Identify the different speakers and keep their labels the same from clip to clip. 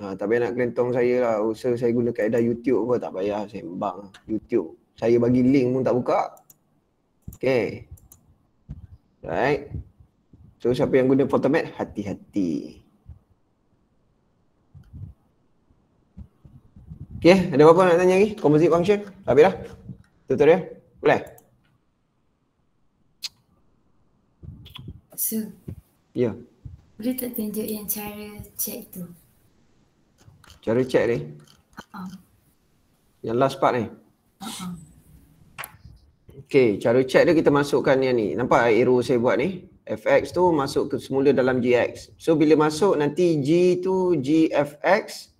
Speaker 1: Ha, tak payah nak kelentong saya lah. Usaha saya guna kaedah YouTube pun tak payah sembang YouTube. Saya bagi link pun tak buka. Okay. Right. So siapa yang guna photomat, hati-hati. Okay, ada apa-apa nak tanya lagi? Composite function? Tak lah. Tutorial? Boleh? Sir. So, ya. Boleh tak tunjuk yang cara check tu? Cara check ni. Uh-huh. Yang last part ni. Uh-huh. Okay, cara check dia kita masukkan yang ni. Nampak arrow saya buat ni? fx tu masuk ke semula dalam gx. So bila masuk nanti g tu gfx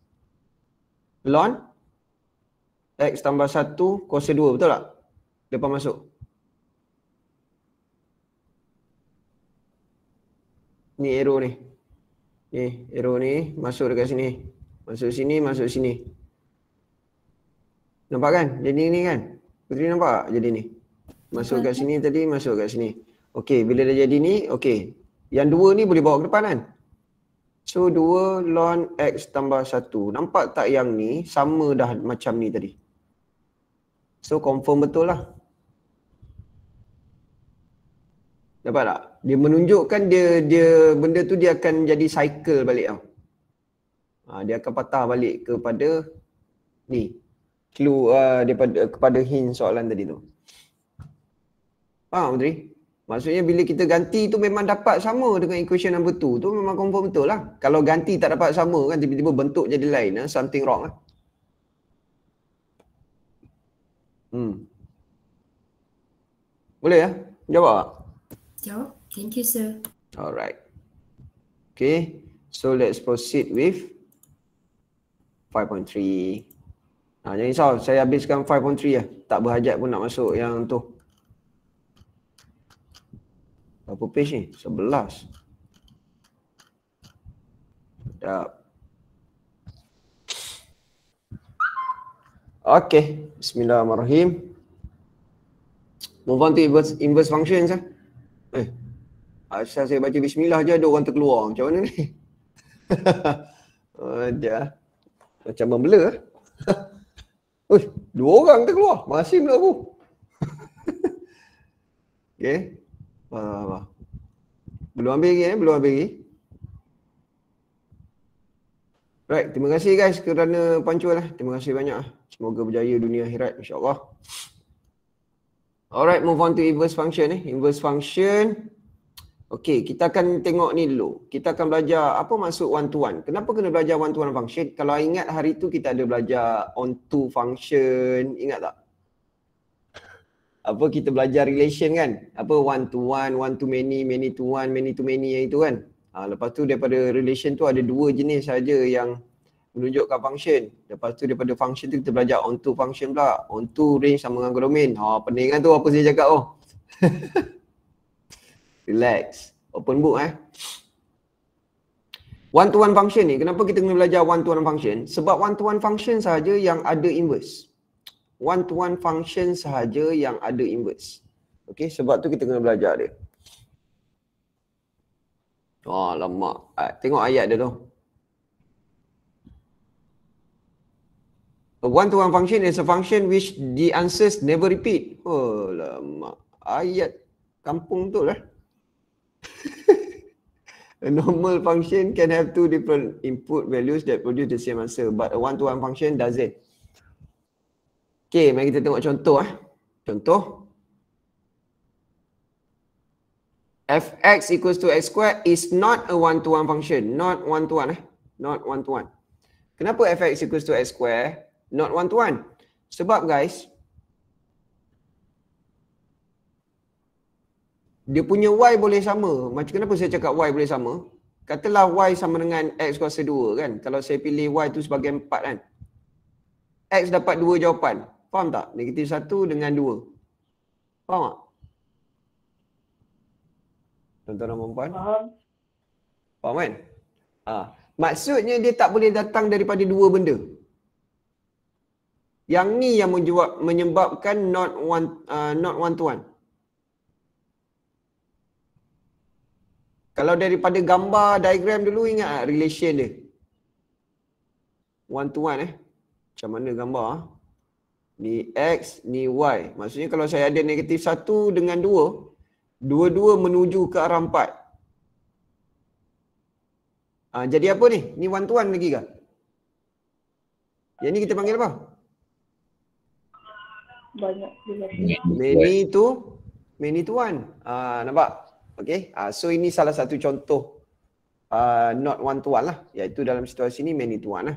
Speaker 1: ln x tambah 1 kuasa 2 betul tak? Lepas masuk. Ni arrow ni. Ni arrow ni masuk dekat sini. Masuk sini, masuk sini. Nampak kan? Jadi ni kan? Putri nampak jadi ni? Masuk kat sini tadi, masuk kat sini. Okey, bila dah jadi ni, okey. Yang dua ni boleh bawa ke depan kan? So, dua lon X tambah satu. Nampak tak yang ni sama dah macam ni tadi? So, confirm betul lah. Dapat tak? Dia menunjukkan dia dia benda tu dia akan jadi cycle balik tau. Lah ha, dia akan patah balik kepada ni clue uh, daripada kepada hint soalan tadi tu faham Audrey? maksudnya bila kita ganti tu memang dapat sama dengan equation number 2 tu memang confirm betul lah kalau ganti tak dapat sama kan tiba-tiba bentuk jadi lain lah something wrong lah hmm. boleh ya? jawab tak? jawab thank you sir alright Okay, so let's proceed with 5.3 ha, Jangan risau saya habiskan 5.3 ya. Lah. Tak berhajat pun nak masuk yang tu Berapa page ni? 11 Sekejap Okay Bismillahirrahmanirrahim Move on to inverse, inverse functions lah Eh Asal saya baca bismillah je ada orang terkeluar Macam mana ni? Sekejap oh, macam membela eh. Oi, dua orang tu keluar. Masih pula aku. Okey. Apa? Belum ambil lagi eh, belum ambil lagi. Right, terima kasih guys kerana pancul lah. Eh. Terima kasih banyak lah. Semoga berjaya dunia akhirat insyaAllah. Alright, move on to inverse function eh. Inverse function. Okey, kita akan tengok ni dulu. Kita akan belajar apa maksud one to one. Kenapa kena belajar one to one function? Kalau ingat hari tu kita ada belajar on to function, ingat tak? Apa kita belajar relation kan? Apa one to one, one to many, many to one, many to many yang itu kan? Ha, lepas tu daripada relation tu ada dua jenis saja yang menunjukkan function. Lepas tu daripada function tu kita belajar on to function pula. On to range sama dengan domain. Ha, pening kan tu apa saya cakap oh. Relax. Open book eh. One to one function ni, kenapa kita kena belajar one to one function? Sebab one to one function sahaja yang ada inverse. One to one function sahaja yang ada inverse. Okay, sebab tu kita kena belajar dia. Wah, oh, lama. Ah, tengok ayat dia tu. A one to one function is a function which the answers never repeat. Oh, lama. Ayat kampung tu lah. Eh? a normal function can have two different input values that produce the same answer but a one to one function does it. okay mari kita tengok contoh eh contoh fx equals to x square is not a one to one function not one to one eh not one to one kenapa fx equals to x square not one to one sebab guys dia punya y boleh sama. Macam kenapa saya cakap y boleh sama? Katalah y sama dengan x kuasa 2 kan. Kalau saya pilih y tu sebagai 4 kan. X dapat dua jawapan. Faham tak? Negatif 1 dengan 2. Faham tak? Tuan-tuan dan puan Faham. Faham kan? Ha. Maksudnya dia tak boleh datang daripada dua benda. Yang ni yang menjawab menyebabkan not one uh, not one to one. Kalau daripada gambar diagram dulu ingat tak relation dia? One to one eh. Macam mana gambar? Ah? Ni X, ni Y. Maksudnya kalau saya ada negatif satu dengan dua, dua-dua menuju ke arah empat. Ha, jadi apa ni? Ni one to one lagi kah? Yang ni kita panggil apa? Banyak. Many to many to one. Ha, nampak? Okay, uh, so ini salah satu contoh uh, not one to one lah, iaitu dalam situasi ni many to one lah.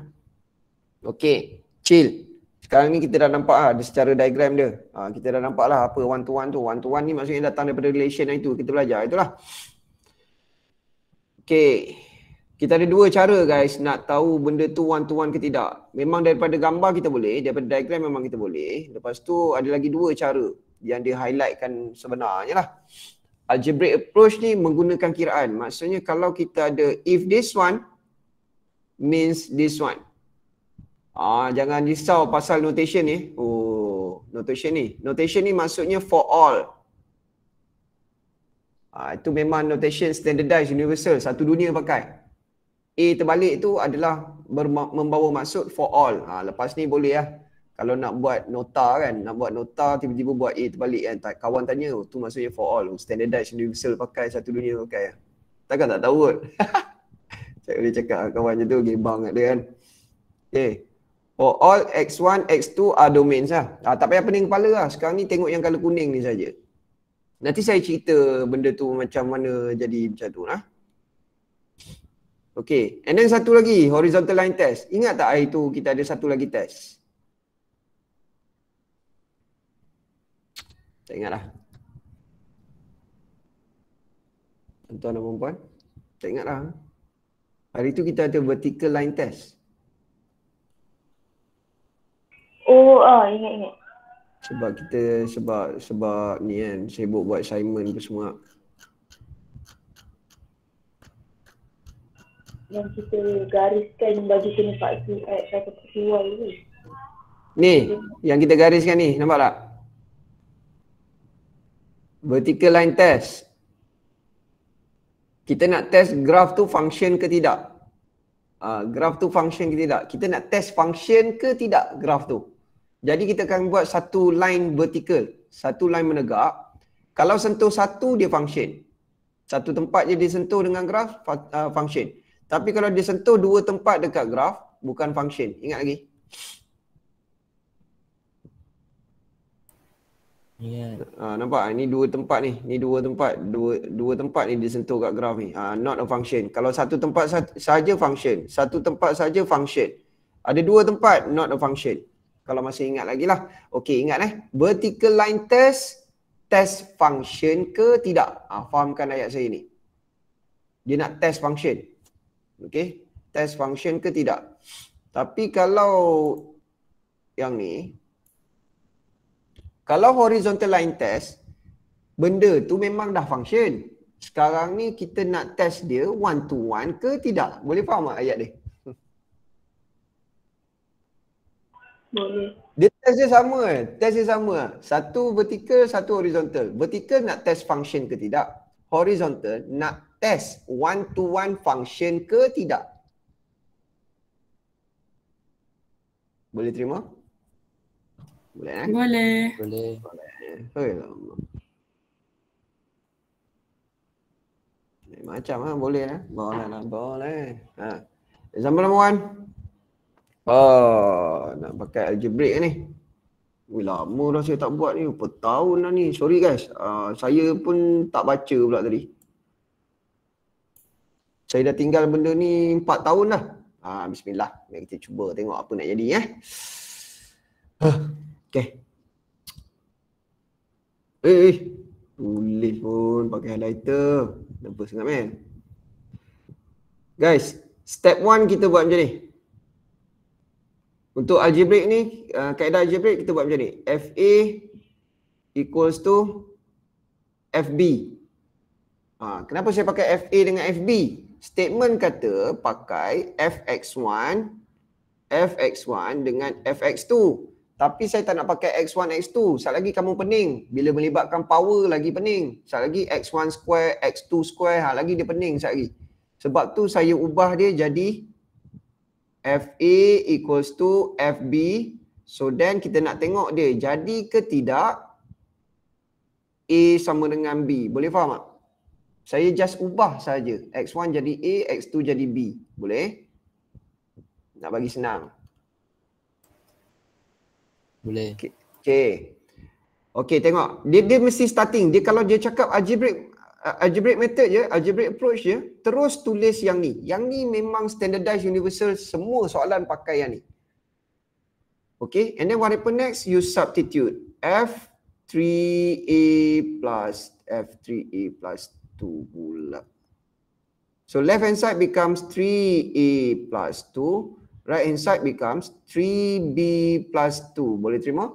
Speaker 1: Okay, chill. Sekarang ni kita dah nampak lah, ada secara diagram dia. Uh, kita dah nampak lah apa one to one tu. One to one ni maksudnya datang daripada relation itu. Kita belajar, itulah. Okay, kita ada dua cara guys nak tahu benda tu one to one ke tidak. Memang daripada gambar kita boleh, daripada diagram memang kita boleh. Lepas tu ada lagi dua cara yang dia highlightkan sebenarnya lah algebraic approach ni menggunakan kiraan. Maksudnya kalau kita ada if this one means this one. Ah jangan risau pasal notation ni. Oh, notation ni. Notation ni maksudnya for all. Ah itu memang notation standardized universal satu dunia pakai. A terbalik tu adalah membawa maksud for all. Ah lepas ni boleh lah. Ya kalau nak buat nota kan, nak buat nota tiba-tiba buat A terbalik kan. Kawan tanya, oh, tu maksudnya for all, standardized universal pakai, satu dunia pakai. Takkan tak tahu kot. Saya boleh cakap kawan je tu, gebang kat dia kan. Okay. Eh, for all X1, X2 are domains lah. Ah, tak payah pening kepala lah. Sekarang ni tengok yang kalau kuning ni saja. Nanti saya cerita benda tu macam mana jadi macam tu lah. Okay. And then satu lagi, horizontal line test. Ingat tak hari tu kita ada satu lagi test? Tak ingatlah. Tuan-tuan dan perempuan. Tak ingatlah. Hari tu kita ada vertical line test. Oh, ah, ingat-ingat. Sebab kita, sebab sebab ni kan, sibuk buat assignment ke semua. Yang kita gariskan bagi kena faksi at satu eh, kesiwai ni. Ni, yang kita gariskan ni, nampak tak? vertical line test kita nak test graf tu function ke tidak uh, ah, graf tu function ke tidak kita nak test function ke tidak graf tu jadi kita akan buat satu line vertical satu line menegak kalau sentuh satu dia function satu tempat je dia sentuh dengan graf ah, function tapi kalau dia sentuh dua tempat dekat graf bukan function ingat lagi Yeah. Ya. Ha, nampak ni dua tempat ni ni dua tempat dua dua tempat ni disentuh sentuh kat graf ni ha, not a function kalau satu tempat saja function satu tempat saja function ada dua tempat not a function kalau masih ingat lagi lah okey ingat eh vertical line test test function ke tidak ha, fahamkan ayat saya ni dia nak test function okey test function ke tidak tapi kalau yang ni kalau horizontal line test, benda tu memang dah function. Sekarang ni kita nak test dia one to one ke tidak? Boleh faham tak ayat dia? Boleh. Dia test dia sama eh. Test dia sama. Satu vertical, satu horizontal. Vertical nak test function ke tidak? Horizontal nak test one to one function ke tidak? Boleh terima? Boleh. Boleh eh? Boleh. Boleh. Boleh. Boleh. Macam ha? boleh lah. Ha? Boleh lah. Boleh. Ha. Example number one. Oh, nak pakai algebraic ni. Ui, lama dah saya tak buat ni. Berapa tahun dah ni. Sorry guys. Uh, saya pun tak baca pula tadi. Saya dah tinggal benda ni 4 tahun dah. Ha, bismillah. Mari kita cuba tengok apa nak jadi eh. Huh. Okay. Eh, eh. Tulis pun pakai highlighter. Kenapa sangat, man? Guys, step one kita buat macam ni. Untuk algebraic ni, uh, kaedah algebraic kita buat macam ni. FA equals to FB. Ha, kenapa saya pakai FA dengan FB? Statement kata pakai FX1, FX1 dengan FX2. Tapi saya tak nak pakai X1, X2. Sekejap lagi kamu pening. Bila melibatkan power lagi pening. Sekejap lagi X1 square, X2 square. Ha, lagi dia pening sekejap lagi. Sebab tu saya ubah dia jadi FA equals to FB. So then kita nak tengok dia. Jadi ke tidak A sama dengan B. Boleh faham tak? Saya just ubah saja X1 jadi A, X2 jadi B. Boleh? Nak bagi senang. Boleh. Okay. Okay tengok. Dia dia mesti starting. Dia kalau dia cakap algebraic uh, algebraic method je, algebraic approach je, terus tulis yang ni. Yang ni memang standardized universal semua soalan pakai yang ni. Okay and then what happen next? You substitute F3A plus F3A plus 2 pula. So left hand side becomes 3A plus 2 right hand side becomes 3b plus 2. Boleh terima?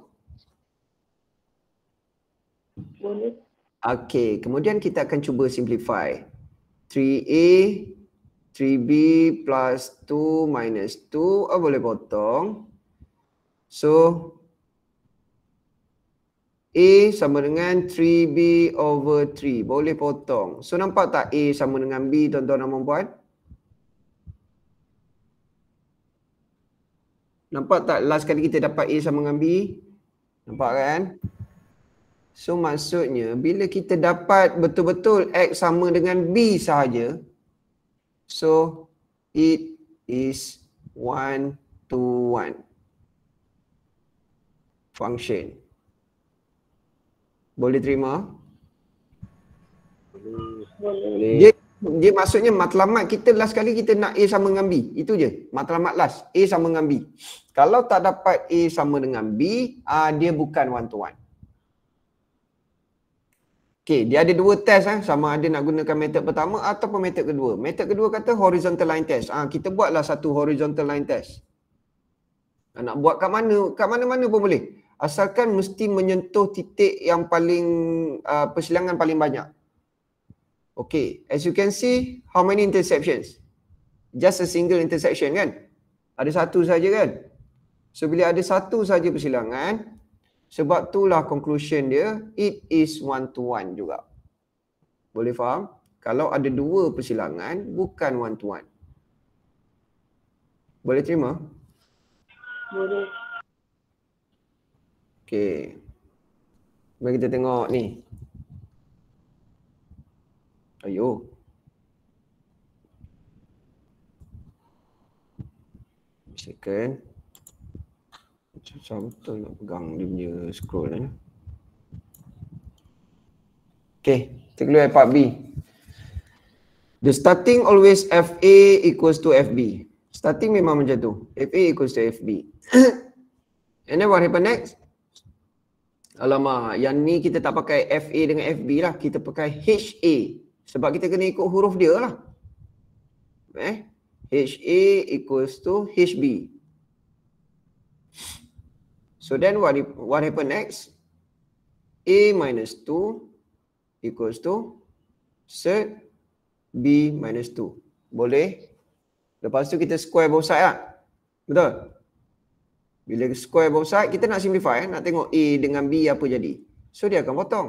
Speaker 1: Boleh. Okay, kemudian kita akan cuba simplify. 3a, 3b plus 2 minus 2. Oh, boleh potong. So, A sama dengan 3B over 3. Boleh potong. So nampak tak A sama dengan B tuan-tuan dan puan-puan? Nampak tak last kali kita dapat A sama dengan B? Nampak kan? So maksudnya bila kita dapat betul-betul X sama dengan B sahaja So it is one to one function Boleh terima? Boleh. Dia, dia maksudnya matlamat kita last kali kita nak A sama dengan B Itu je matlamat last A sama dengan B kalau tak dapat A sama dengan B, uh, dia bukan one to one. Okay, dia ada dua test eh. Sama ada nak gunakan method pertama ataupun method kedua. Method kedua kata horizontal line test. Ah, kita buatlah satu horizontal line test. Nak buat kat mana? Kat mana-mana pun boleh. Asalkan mesti menyentuh titik yang paling uh, persilangan paling banyak. Okay, as you can see, how many interceptions? Just a single interception kan? Ada satu saja kan? So bila ada satu saja persilangan, sebab itulah conclusion dia, it is one to one juga. Boleh faham? Kalau ada dua persilangan, bukan one to one. Boleh terima? Boleh. Okay. Mari kita tengok ni. Ayuh. Second susah betul nak pegang dia punya scroll eh. Okay, kita keluar part B. The starting always FA equals to FB. Starting memang macam tu. FA equals to FB. And then what happen next? Alamak, yang ni kita tak pakai FA dengan FB lah. Kita pakai HA. Sebab kita kena ikut huruf dia lah. Eh? HA equals to HB. So then what what happen next? A minus 2 equals to cert B minus 2. Boleh? Lepas tu kita square both side lah. Betul? Bila square both side, kita nak simplify. Eh? Nak tengok A dengan B apa jadi. So dia akan potong.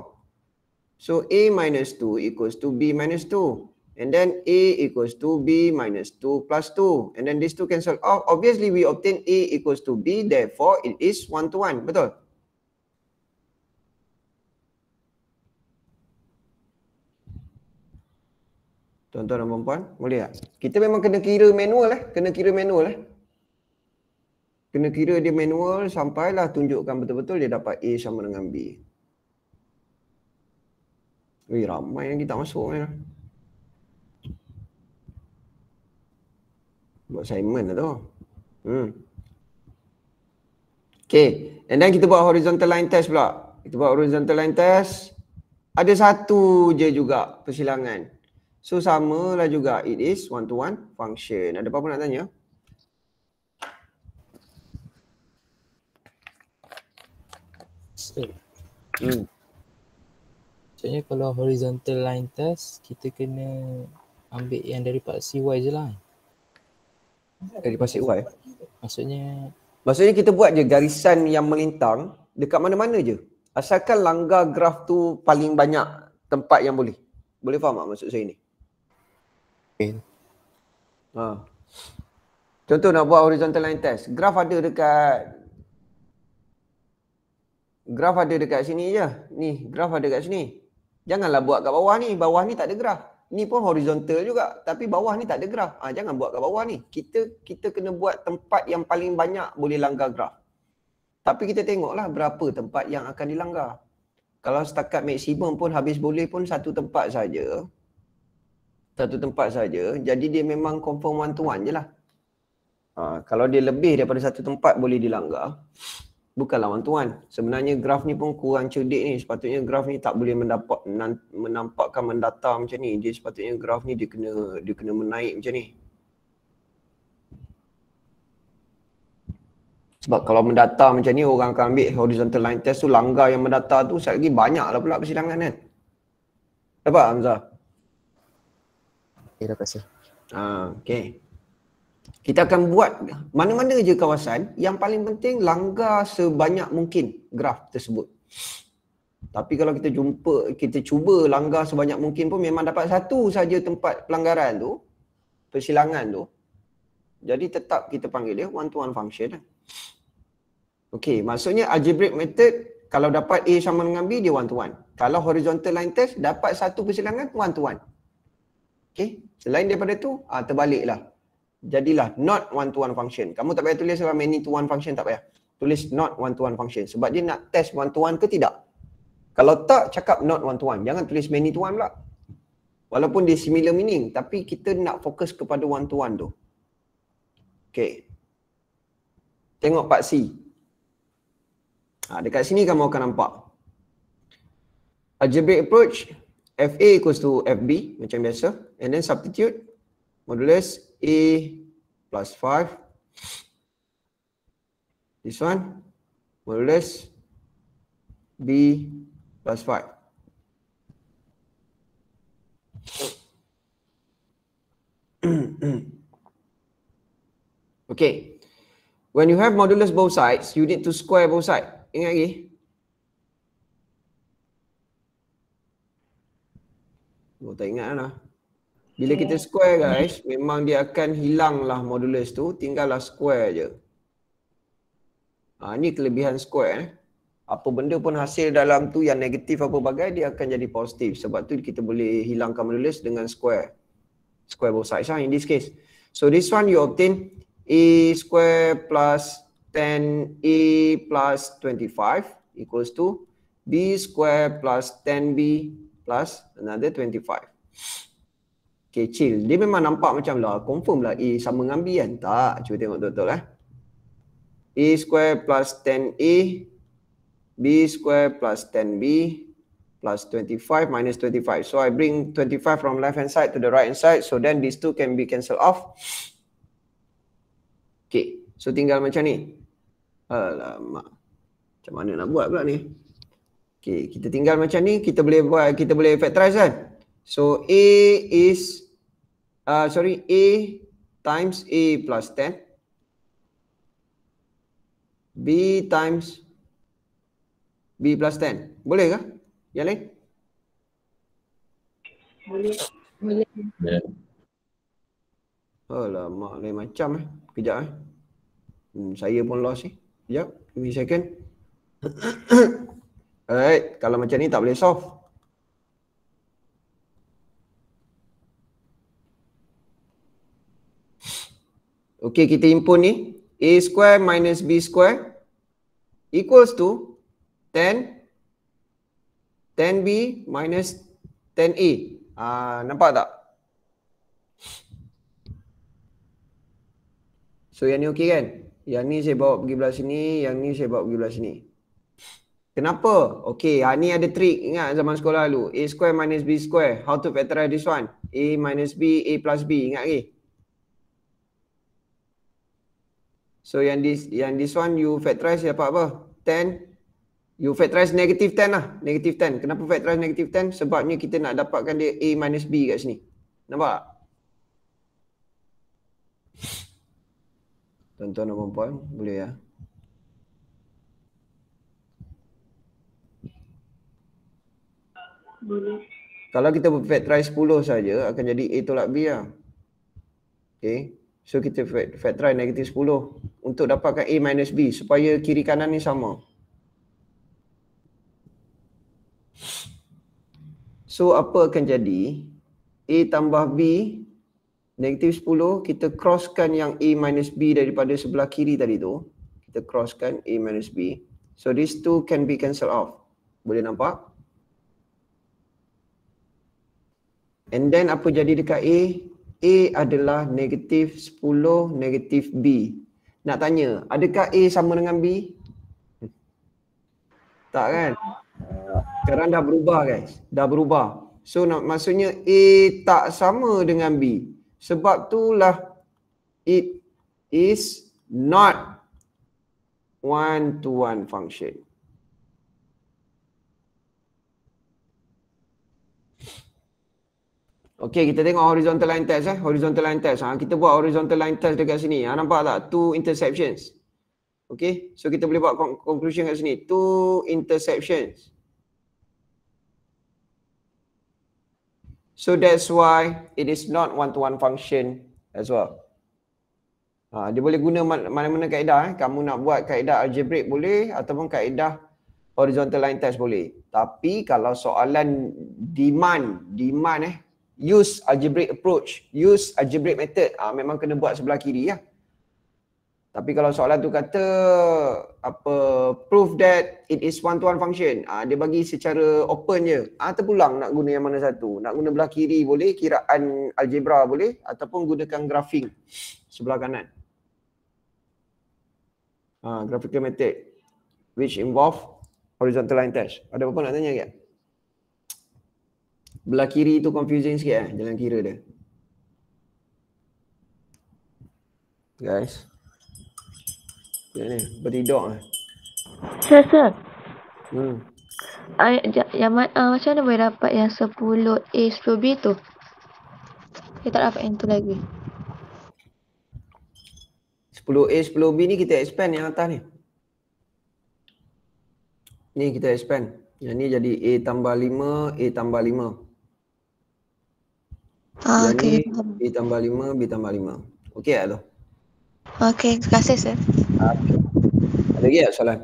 Speaker 1: So A minus 2 equals to B minus 2. And then A equals to B minus 2 plus 2. And then these two cancel off. Obviously, we obtain A equals to B. Therefore, it is 1 to 1. Betul? Tuan-tuan dan perempuan, boleh tak? Kita memang kena kira manual eh. Kena kira manual eh. Kena kira dia manual sampailah tunjukkan betul-betul dia dapat A sama dengan B. Wih, ramai yang kita masuk. Eh. Buat assignment lah tu. Hmm. Okay. And then kita buat horizontal line test pula. Kita buat horizontal line test. Ada satu je juga persilangan. So samalah juga. It is one to one function. Ada apa-apa nak tanya? Hmm. Jadi kalau horizontal line test kita kena ambil yang dari paksi Y je lah dari pasir uai maksudnya maksudnya kita buat je garisan yang melintang dekat mana-mana je asalkan langgar graf tu paling banyak tempat yang boleh boleh faham tak maksud saya ni okay. Eh. ha. contoh nak buat horizontal line test graf ada dekat graf ada dekat sini je ni graf ada dekat sini janganlah buat kat bawah ni bawah ni tak ada graf ni pun horizontal juga tapi bawah ni tak ada graf. Ha, jangan buat kat bawah ni. Kita kita kena buat tempat yang paling banyak boleh langgar graf. Tapi kita tengoklah berapa tempat yang akan dilanggar. Kalau setakat maksimum pun habis boleh pun satu tempat saja. Satu tempat saja. Jadi dia memang confirm one to one je lah. Ha, kalau dia lebih daripada satu tempat boleh dilanggar bukan lawan tuan. Sebenarnya graf ni pun kurang cerdik ni. Sepatutnya graf ni tak boleh mendapat menampakkan mendata macam ni. Jadi sepatutnya graf ni dia kena dia kena menaik macam ni. Sebab kalau mendata macam ni orang akan ambil horizontal line test tu langgar yang mendata tu sekali lagi banyaklah pula persidangan kan. Dapat Hamzah? Ya, terima kasih. Ah, okay kita akan buat mana-mana je kawasan yang paling penting langgar sebanyak mungkin graf tersebut tapi kalau kita jumpa kita cuba langgar sebanyak mungkin pun memang dapat satu saja tempat pelanggaran tu persilangan tu jadi tetap kita panggil dia one to one function lah. Okey, maksudnya algebraic method kalau dapat A sama dengan B dia one to one. Kalau horizontal line test dapat satu persilangan one to one. Okey, selain daripada tu ah, terbaliklah jadilah not one-to-one function. Kamu tak payah tulis dalam many-to-one function, tak payah. Tulis not one-to-one function sebab dia nak test one-to-one ke tidak. Kalau tak, cakap not one-to-one. Jangan tulis many-to-one pula. Walaupun dia similar meaning, tapi kita nak fokus kepada one-to-one tu. Okay. Tengok part C. Ha, dekat sini kamu akan nampak. Algebraic approach, FA equals to FB, macam biasa. And then substitute, modulus A plus 5. This one will less B plus 5. okay. When you have modulus both sides, you need to square both sides. Ingat lagi? Oh, tak ingat lah. Bila kita hmm. square guys, memang dia akan hilang lah modulus tu, tinggallah square je. Ha, ini kelebihan square. Eh. Apa benda pun hasil dalam tu yang negatif apa bagai, dia akan jadi positif. Sebab tu kita boleh hilangkan modulus dengan square. Square both sides. lah. In this case. So this one you obtain A square plus 10A plus 25 equals to B square plus 10B plus another 25. Okay, chill. Dia memang nampak macam lah, confirm lah A sama dengan B kan? Tak. Cuba tengok betul-betul eh. A square plus 10A, B square plus 10B, plus 25 minus 25. So I bring 25 from left hand side to the right hand side. So then these two can be cancelled off. Okay. So tinggal macam ni. Alamak. Macam mana nak buat pula ni? Okay. Kita tinggal macam ni. Kita boleh buat, kita boleh factorize kan? So A is 25 uh, sorry, A times A plus 10, B times B plus 10. Boleh kah? Yang lain? Boleh. Boleh. Yeah. Alamak, lain macam eh. Kejap eh. Hmm, saya pun lost eh. Kejap, give me second. Alright, kalau macam ni tak boleh solve. Okey kita impun ni a square minus b square equals to 10 10 b minus 10 a. Ah nampak tak? So yang ni okey kan? Yang ni saya bawa pergi belah sini, yang ni saya bawa pergi belah sini. Kenapa? Okey, ha, ah, ni ada trik ingat zaman sekolah lalu, A square minus B square. How to factorize this one? A minus B, A plus B. Ingat lagi? Okay? So yang this yang this one you factorize dapat apa? 10 you factorize negative 10 lah. Negative 10. Kenapa factorize negative 10? Sebabnya kita nak dapatkan dia A minus B kat sini. Nampak tak? Tuan-tuan dan perempuan, boleh ya? Boleh. Kalau kita factorize 10 saja akan jadi A tolak B lah. Okay. So kita factor negatif 10 untuk dapatkan A minus B supaya kiri kanan ni sama. So apa akan jadi? A tambah B negatif 10 kita crosskan yang A minus B daripada sebelah kiri tadi tu. Kita crosskan A minus B. So these two can be cancelled off. Boleh nampak? And then apa jadi dekat A? A adalah negatif 10 negatif B. Nak tanya, adakah A sama dengan B? Tak kan? Sekarang dah berubah guys. Dah berubah. So nak, maksudnya A tak sama dengan B. Sebab itulah it is not one to one function. Okey, kita tengok horizontal line test eh. Horizontal line test. Ha, kita buat horizontal line test dekat sini. Ha, nampak tak? Two interceptions. Okey, so kita boleh buat conclusion kat sini. Two interceptions. So that's why it is not one-to-one function as well. Ha, dia boleh guna mana-mana kaedah. Eh. Kamu nak buat kaedah algebraik boleh ataupun kaedah horizontal line test boleh. Tapi kalau soalan demand, demand eh, use algebraic approach, use algebraic method, ah ha, memang kena buat sebelah kiri ya. Tapi kalau soalan tu kata apa prove that it is one to one function, ah ha, dia bagi secara open je. Ah ha, terpulang nak guna yang mana satu. Nak guna belah kiri boleh, kiraan algebra boleh ataupun gunakan grafing sebelah kanan. Ah ha, graphical method which involve horizontal line test. Ada apa-apa nak tanya ke? Ya? belah kiri tu confusing sikit eh jalan kira dia guys dia ni beridok eh lah. sir sir hmm ah yang ya, uh, macam mana boleh dapat yang 10 A 10 B tu kita tak dapat yang tu lagi 10 A 10 B ni kita expand yang atas ni ni kita expand yang ni jadi A tambah 5 A tambah 5 Ah, okey. B tambah lima, B tambah lima. Okey tak tu? Okey, terima kasih, sir. Ah, okay. Ada lagi tak soalan?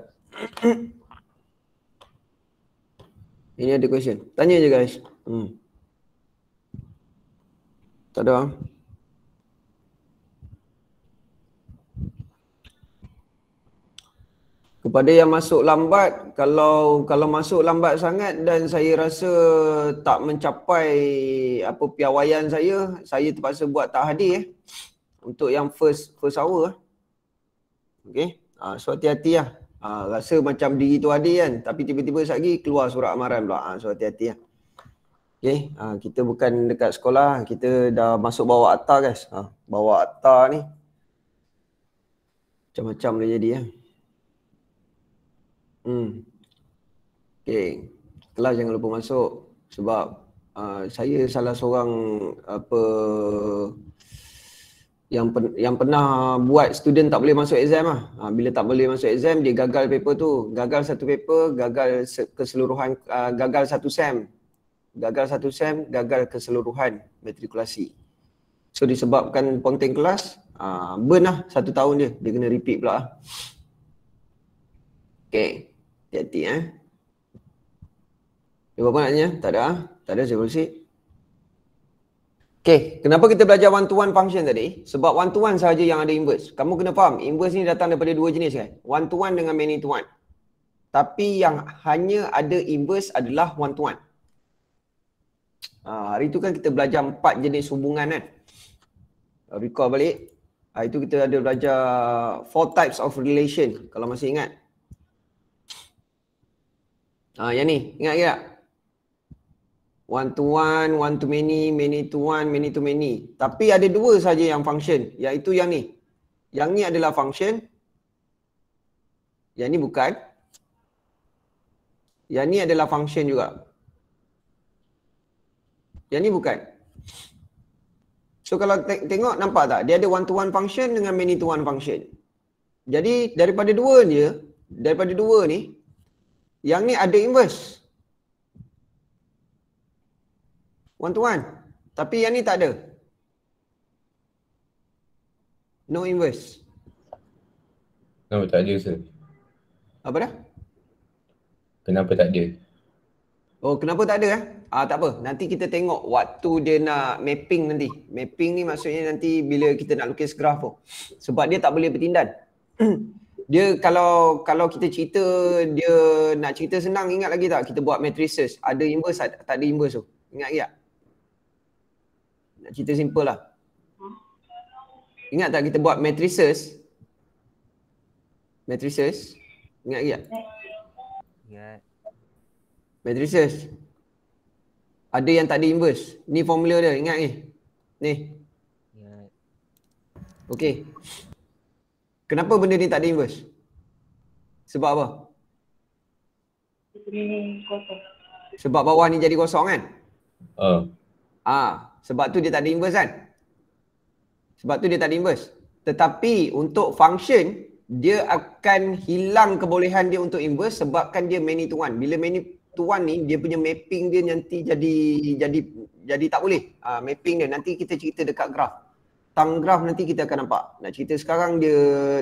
Speaker 1: Ini ada question. Tanya je guys. Hmm. Tak ada lah. Ha? kepada yang masuk lambat kalau kalau masuk lambat sangat dan saya rasa tak mencapai apa piawaian saya saya terpaksa buat tak hadir eh untuk yang first first hour eh okey ha, so hati-hati lah ha, rasa macam diri tu hadir kan tapi tiba-tiba sat lagi keluar surat amaran pula ha, so hati-hati lah okey ha, kita bukan dekat sekolah kita dah masuk bawa akta guys ha, bawa akta ni macam-macam boleh jadi eh Hmm. Okay. Kelas jangan lupa masuk sebab uh, saya salah seorang apa yang pen, yang pernah buat student tak boleh masuk exam lah. Ha, bila tak boleh masuk exam dia gagal paper tu. Gagal satu paper, gagal keseluruhan uh, gagal satu sem. Gagal satu sem, gagal keseluruhan matrikulasi. So disebabkan ponteng kelas, uh, burn lah satu tahun dia. Dia kena repeat pula lah. Okay. Hati-hati eh. Ada apa-apa nak tanya? Tak ada. Ah. Tak ada, saya kongsi. Okay, kenapa kita belajar one-to-one function tadi? Sebab one-to-one saja yang ada inverse. Kamu kena faham, inverse ni datang daripada dua jenis kan? One-to-one dengan many-to-one. Tapi yang hanya ada inverse adalah one-to-one. Ha, hari tu kan kita belajar empat jenis hubungan kan? Recall balik. Ha, itu kita ada belajar four types of relation. Kalau masih ingat, Ah, yang ni, ingat ke tak? One to one, one to many, many to one, many to many. Tapi ada dua saja yang function, iaitu yang ni. Yang ni adalah function. Yang ni bukan. Yang ni adalah function juga. Yang ni bukan. So kalau te- tengok nampak tak? Dia ada one to one function dengan many to one function. Jadi daripada dua ni, daripada dua ni, yang ni ada inverse. One to one. Tapi yang ni tak ada. No inverse. Kenapa tak ada, sir? Apa dah? Kenapa tak ada? Oh, kenapa tak ada eh? Ah, tak apa. Nanti kita tengok waktu dia nak mapping nanti. Mapping ni maksudnya nanti bila kita nak lukis graf tu. Sebab dia tak boleh bertindan. dia kalau kalau kita cerita dia nak cerita senang ingat lagi tak kita buat matrices ada inverse tak ada inverse tu ingat tak nak cerita simple lah ingat tak kita buat matrices matrices ingat tak ingat matrices ada yang tak ada inverse ni formula dia ingat ni ni ingat okey Kenapa benda ni tak ada inverse? Sebab apa? Sebab bawah ni jadi kosong kan? Ah. Uh. Ah, sebab tu dia tak ada inverse kan? Sebab tu dia tak ada inverse. Tetapi untuk function dia akan hilang kebolehan dia untuk inverse sebabkan dia many to one. Bila many to one ni dia punya mapping dia nanti jadi jadi jadi tak boleh. Ah, mapping dia nanti kita cerita dekat graf tang graf nanti kita akan nampak. Nak cerita sekarang dia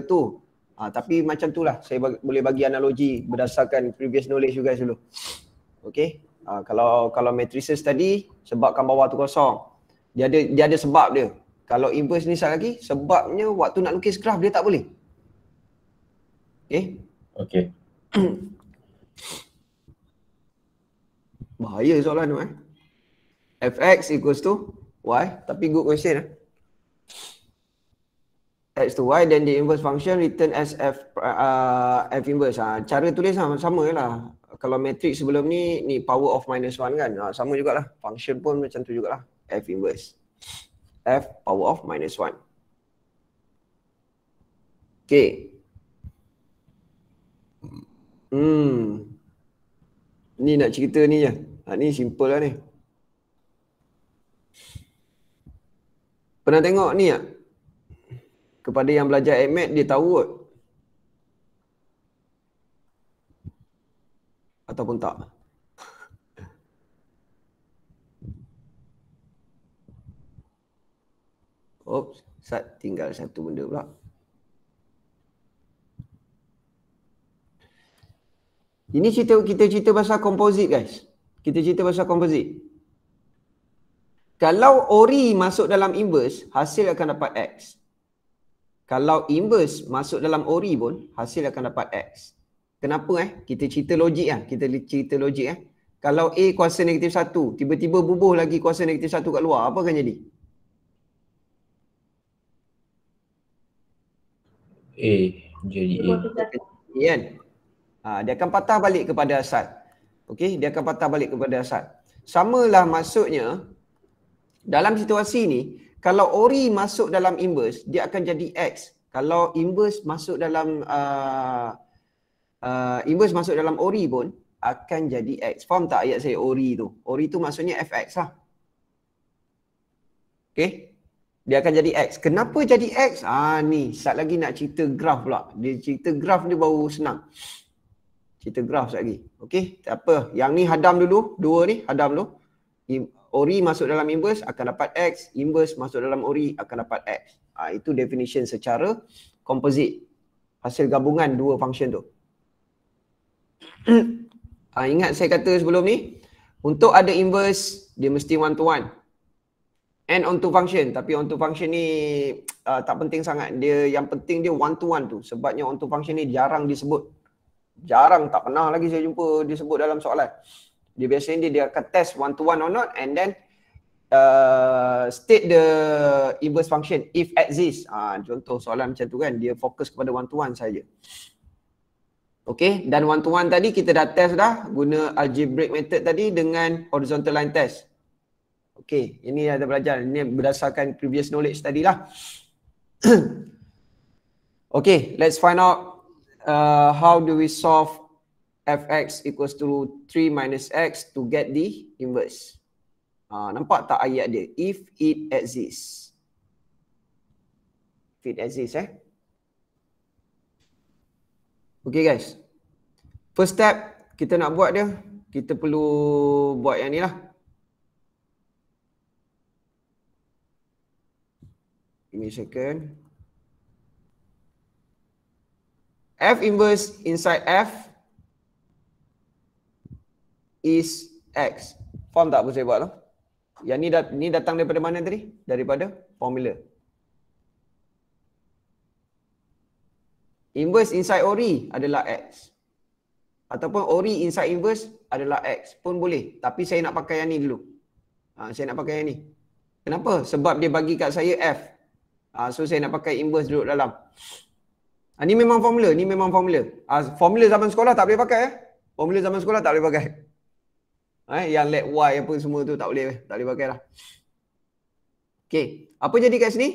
Speaker 1: tu. Ha, tapi macam tu lah. Saya bag- boleh bagi analogi berdasarkan previous knowledge you guys dulu. Okay. Ha, kalau kalau matrices tadi sebabkan bawah tu kosong. Dia ada, dia ada sebab dia. Kalau inverse ni sekali lagi sebabnya waktu nak lukis graf dia tak boleh. Okay. Okay. Bahaya soalan tu eh. Fx equals to Y. Tapi good question eh x to y then the inverse function return as f uh, f inverse ah ha. cara tulis ah, sama sama lah kalau matrix sebelum ni ni power of minus 1 kan ha, sama jugalah function pun macam tu jugalah f inverse f power of minus 1 okey hmm ni nak cerita ni je ha, ni simple lah ni pernah tengok ni tak ya? kepada yang belajar admit dia tahu kot. ataupun tak Oops, sat tinggal satu benda pula. Ini cerita kita cerita pasal komposit guys. Kita cerita pasal komposit. Kalau ori masuk dalam inverse, hasil akan dapat x kalau inverse masuk dalam ori pun hasil akan dapat x. Kenapa eh? Kita cerita logik lah. Kita cerita logik eh. Kalau A kuasa negatif 1, tiba-tiba bubuh lagi kuasa negatif 1 kat luar, apa akan jadi? A jadi A. Kan? Ha, dia akan patah balik kepada asal. Okey, dia akan patah balik kepada asal. Samalah maksudnya dalam situasi ni, kalau ori masuk dalam inverse dia akan jadi x kalau inverse masuk dalam uh, uh, inverse masuk dalam ori pun akan jadi x faham tak ayat saya ori tu ori tu maksudnya fx lah okey dia akan jadi x kenapa jadi x ah ni sat lagi nak cerita graf pula dia cerita graf dia baru senang cerita graf sat lagi okey tak apa yang ni hadam dulu dua ni hadam dulu ori masuk dalam inverse akan dapat x, inverse masuk dalam ori akan dapat x. Ha, itu definition secara composite hasil gabungan dua function tu. ha, ingat saya kata sebelum ni, untuk ada inverse dia mesti one to one. And on two function, tapi on two function ni uh, tak penting sangat. Dia yang penting dia one to one tu. Sebabnya on two function ni jarang disebut. Jarang tak pernah lagi saya jumpa disebut dalam soalan dia biasanya dia, dia akan test one to one or not and then uh, state the inverse function if exists. Ah, contoh soalan macam tu kan dia fokus kepada one to one saja. Okay dan one to one tadi kita dah test dah guna algebraic method tadi dengan horizontal line test. Okay ini ada belajar ini berdasarkan previous knowledge tadi lah. okay let's find out uh, how do we solve fx equals to 3 minus x to get the inverse. Uh, nampak tak ayat dia? If it exists. If it exists eh. Okay guys. First step kita nak buat dia. Kita perlu buat yang ni lah. Give me a second. F inverse inside F is x. Faham tak apa saya buat tu? Yang ni, dat ni datang daripada mana tadi? Daripada formula. Inverse inside ori adalah x. Ataupun ori inside inverse adalah x pun boleh. Tapi saya nak pakai yang ni dulu. Ha, saya nak pakai yang ni. Kenapa? Sebab dia bagi kat saya f. Ha, so saya nak pakai inverse dulu dalam. Ha, memang formula. Ini memang formula. Ha, formula zaman sekolah tak boleh pakai. Eh? Formula zaman sekolah tak boleh pakai eh, yang let y apa semua tu tak boleh tak boleh pakai lah Okay, apa jadi kat sini?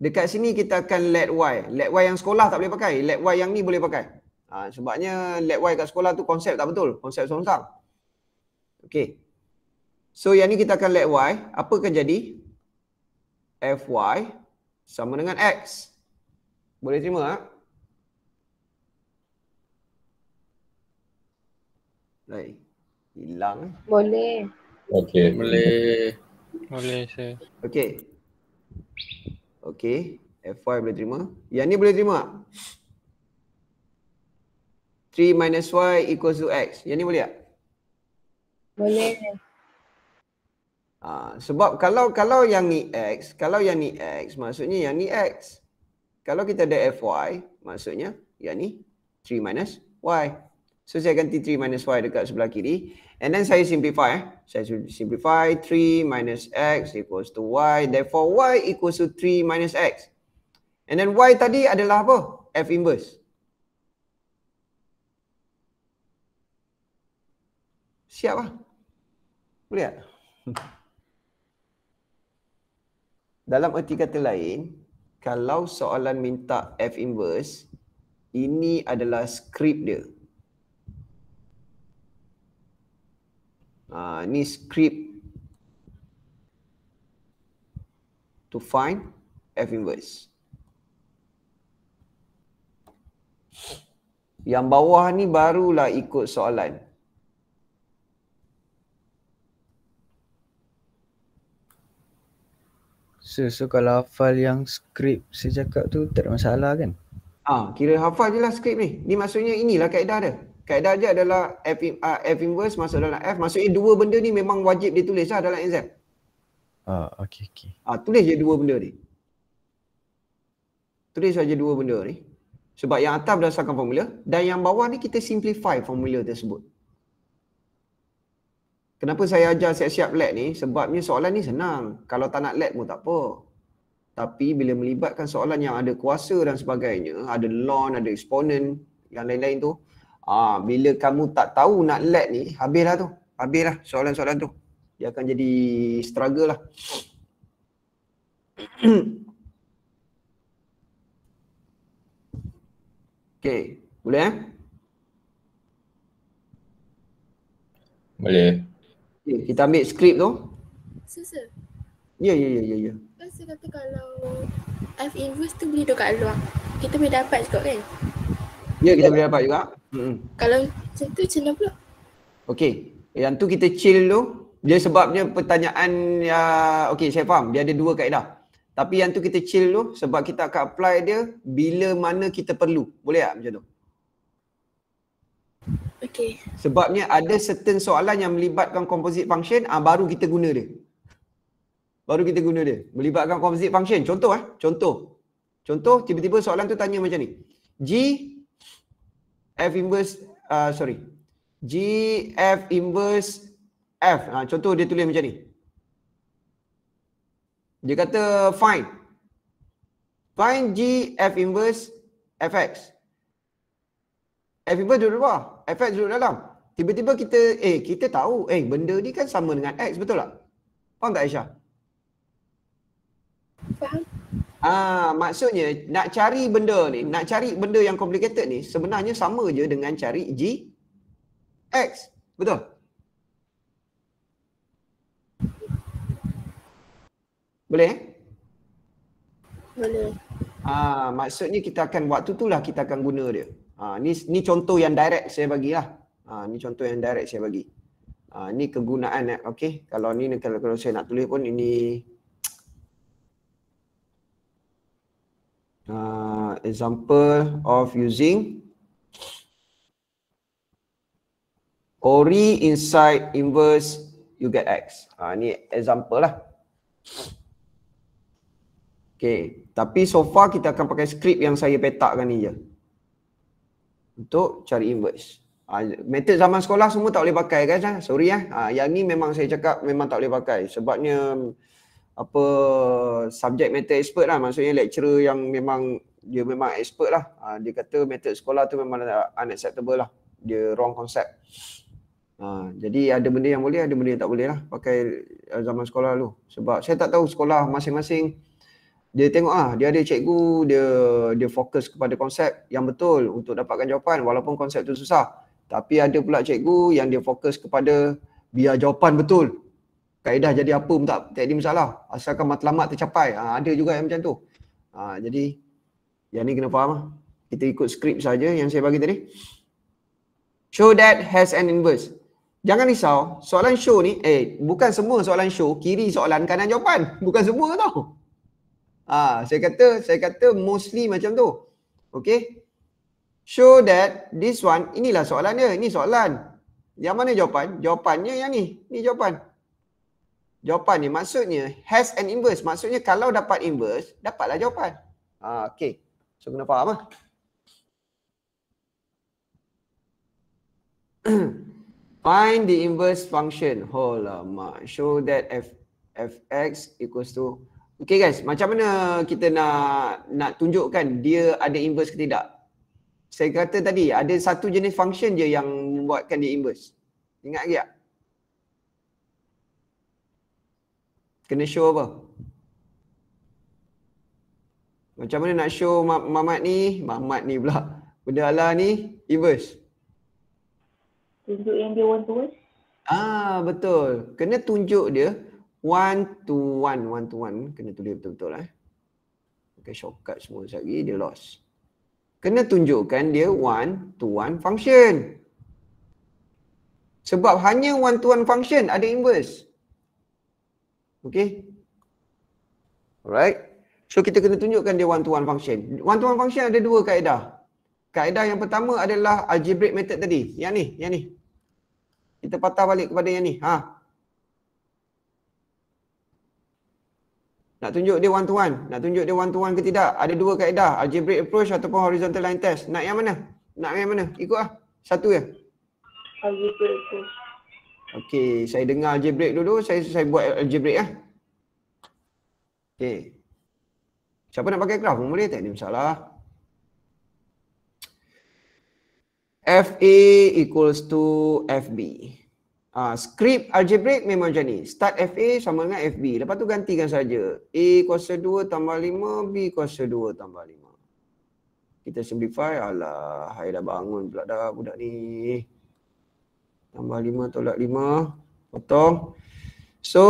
Speaker 1: Dekat sini kita akan let y, let y yang sekolah tak boleh pakai. let y yang ni boleh pakai. Ha, sebabnya let y kat sekolah tu konsep tak betul. Konsep sorang-sorang. Okay. So yang ni kita akan let y. Apa akan jadi? Fy sama dengan X. Boleh terima tak? Ha? Baik. Right. Hilang. Boleh. Okey, boleh. Boleh saya. Okey. Okey, f FY boleh terima. Yang ni boleh terima? 3 minus Y equals to X. Yang ni boleh tak? Boleh. Uh, sebab kalau kalau yang ni X, kalau yang ni X, maksudnya yang ni X. Kalau kita ada FY, maksudnya yang ni 3 minus Y. So saya t 3 minus y dekat sebelah kiri And then saya simplify eh Saya simplify 3 minus x equals to y Therefore y equals to 3 minus x And then y tadi adalah apa? F inverse Siap lah Boleh tak? Dalam erti kata lain Kalau soalan minta F inverse Ini adalah skrip dia uh, ni script to find F inverse. Yang bawah ni barulah ikut soalan. So, so kalau hafal yang skrip saya cakap tu tak ada masalah kan? Ah, ha, kira hafal je lah skrip ni. Ni maksudnya inilah kaedah dia kaedah dia adalah F, uh, F inverse masuk dalam F maksudnya dua benda ni memang wajib ditulis lah dalam exam. Ah uh, okey okey. Ah uh, tulis je dua benda ni. Tulis saja dua benda ni. Sebab yang atas berdasarkan formula dan yang bawah ni kita simplify formula tersebut. Kenapa saya ajar siap-siap lab ni? Sebabnya soalan ni senang. Kalau tak nak lab pun tak apa. Tapi bila melibatkan soalan yang ada kuasa dan sebagainya, ada lawn, ada eksponen yang lain-lain tu, Ha, bila kamu tak tahu nak lag ni, habislah tu. Habislah soalan-soalan tu. Dia akan jadi struggle lah. okay, boleh eh? Boleh. Okay, kita ambil skrip tu. Susah. Ya, ya, ya, ya, ya. Kan saya kata kalau F inverse tu boleh dekat luar. Kita boleh dapat juga kan? Ya kita boleh dapat juga. Hmm. Kalau macam tu macam mana pula? Okey. Yang tu kita chill dulu. Dia sebabnya pertanyaan ya uh, okey saya faham. Dia ada dua kaedah. Tapi yang tu kita chill dulu sebab kita akan apply dia bila mana kita perlu. Boleh tak macam tu? Okey. Sebabnya ada certain soalan yang melibatkan composite function uh, baru kita guna dia. Baru kita guna dia. Melibatkan composite function. Contoh eh. Contoh. Contoh tiba-tiba soalan tu tanya macam ni. G F inverse uh, sorry G F inverse F uh, contoh dia tulis macam ni dia kata find find G F inverse x. F inverse duduk luar f x duduk dalam tiba-tiba kita eh kita tahu eh benda ni kan sama dengan X betul tak faham tak Aisyah faham Ah, maksudnya nak cari benda ni, nak cari benda yang complicated ni sebenarnya sama je dengan cari G X. Betul? Boleh? Boleh. Ah, maksudnya kita akan waktu tu lah kita akan guna dia. Ah, ni, ni contoh yang direct saya bagilah. Ah, ni contoh yang direct saya bagi. Ah, ni kegunaan eh, Okay. Kalau ni kalau, kalau saya nak tulis pun ini uh, example of using ori inside inverse you get x. Uh, ni example lah. Okay, tapi so far kita akan pakai skrip yang saya petakkan ni je. Untuk cari inverse. Uh, method zaman sekolah semua tak boleh pakai guys. Kan, eh? Sorry lah. Eh? yang ni memang saya cakap memang tak boleh pakai. Sebabnya apa subject matter expert lah maksudnya lecturer yang memang dia memang expert lah uh, dia kata method sekolah tu memang unacceptable lah dia wrong concept uh, jadi ada benda yang boleh ada benda yang tak boleh lah pakai ah, zaman sekolah dulu sebab saya tak tahu sekolah masing-masing dia tengok ah dia ada cikgu dia dia fokus kepada konsep yang betul untuk dapatkan jawapan walaupun konsep tu susah tapi ada pula cikgu yang dia fokus kepada biar jawapan betul kaedah jadi apa pun tak tak ada masalah asalkan matlamat tercapai ha, ada juga yang macam tu ha, jadi yang ni kena faham lah. kita ikut skrip saja yang saya bagi tadi show that has an inverse jangan risau soalan show ni eh bukan semua soalan show kiri soalan kanan jawapan bukan semua tau ha, saya kata saya kata mostly macam tu okay show that this one inilah soalan dia ini soalan yang mana jawapan jawapannya yang ni ni jawapan jawapan ni maksudnya has an inverse maksudnya kalau dapat inverse dapatlah jawapan ha, okey so kena faham ah find the inverse function hold on show that f fx equals to Okay guys macam mana kita nak nak tunjukkan dia ada inverse ke tidak saya kata tadi ada satu jenis function je yang buatkan dia inverse ingat lagi tak ya? Kena show apa? Macam mana nak show Mam- Mamat ni? Mamat ni pula. Benda Allah ni, reverse. Tunjuk yang dia one to one? Ah betul. Kena tunjuk dia one to one, one to one. Kena tulis betul-betul eh. Okay, shortcut semua sekejap lagi, dia lost. Kena tunjukkan dia one to one function. Sebab hanya one to one function ada inverse. Okay. Alright. So kita kena tunjukkan dia one to one function. One to one function ada dua kaedah. Kaedah yang pertama adalah algebraic method tadi. Yang ni, yang ni. Kita patah balik kepada yang ni. Ha. Nak tunjuk dia one to one. Nak tunjuk dia one to one ke tidak. Ada dua kaedah. Algebraic approach ataupun horizontal line test. Nak yang mana? Nak yang mana? Ikut lah. Satu je. Algebraic approach. Okey, saya dengar algebraik dulu, saya saya buat algebraik lah. Eh? Okey. Siapa nak pakai graf pun boleh, tak ada masalah. FA equals to FB. Ah, script algebraik memang macam ni. Start FA sama dengan FB. Lepas tu gantikan saja. A kuasa 2 tambah 5, B kuasa 2 tambah 5. Kita simplify. Alah, saya dah bangun pula dah budak ni tambah lima, tolak lima, potong so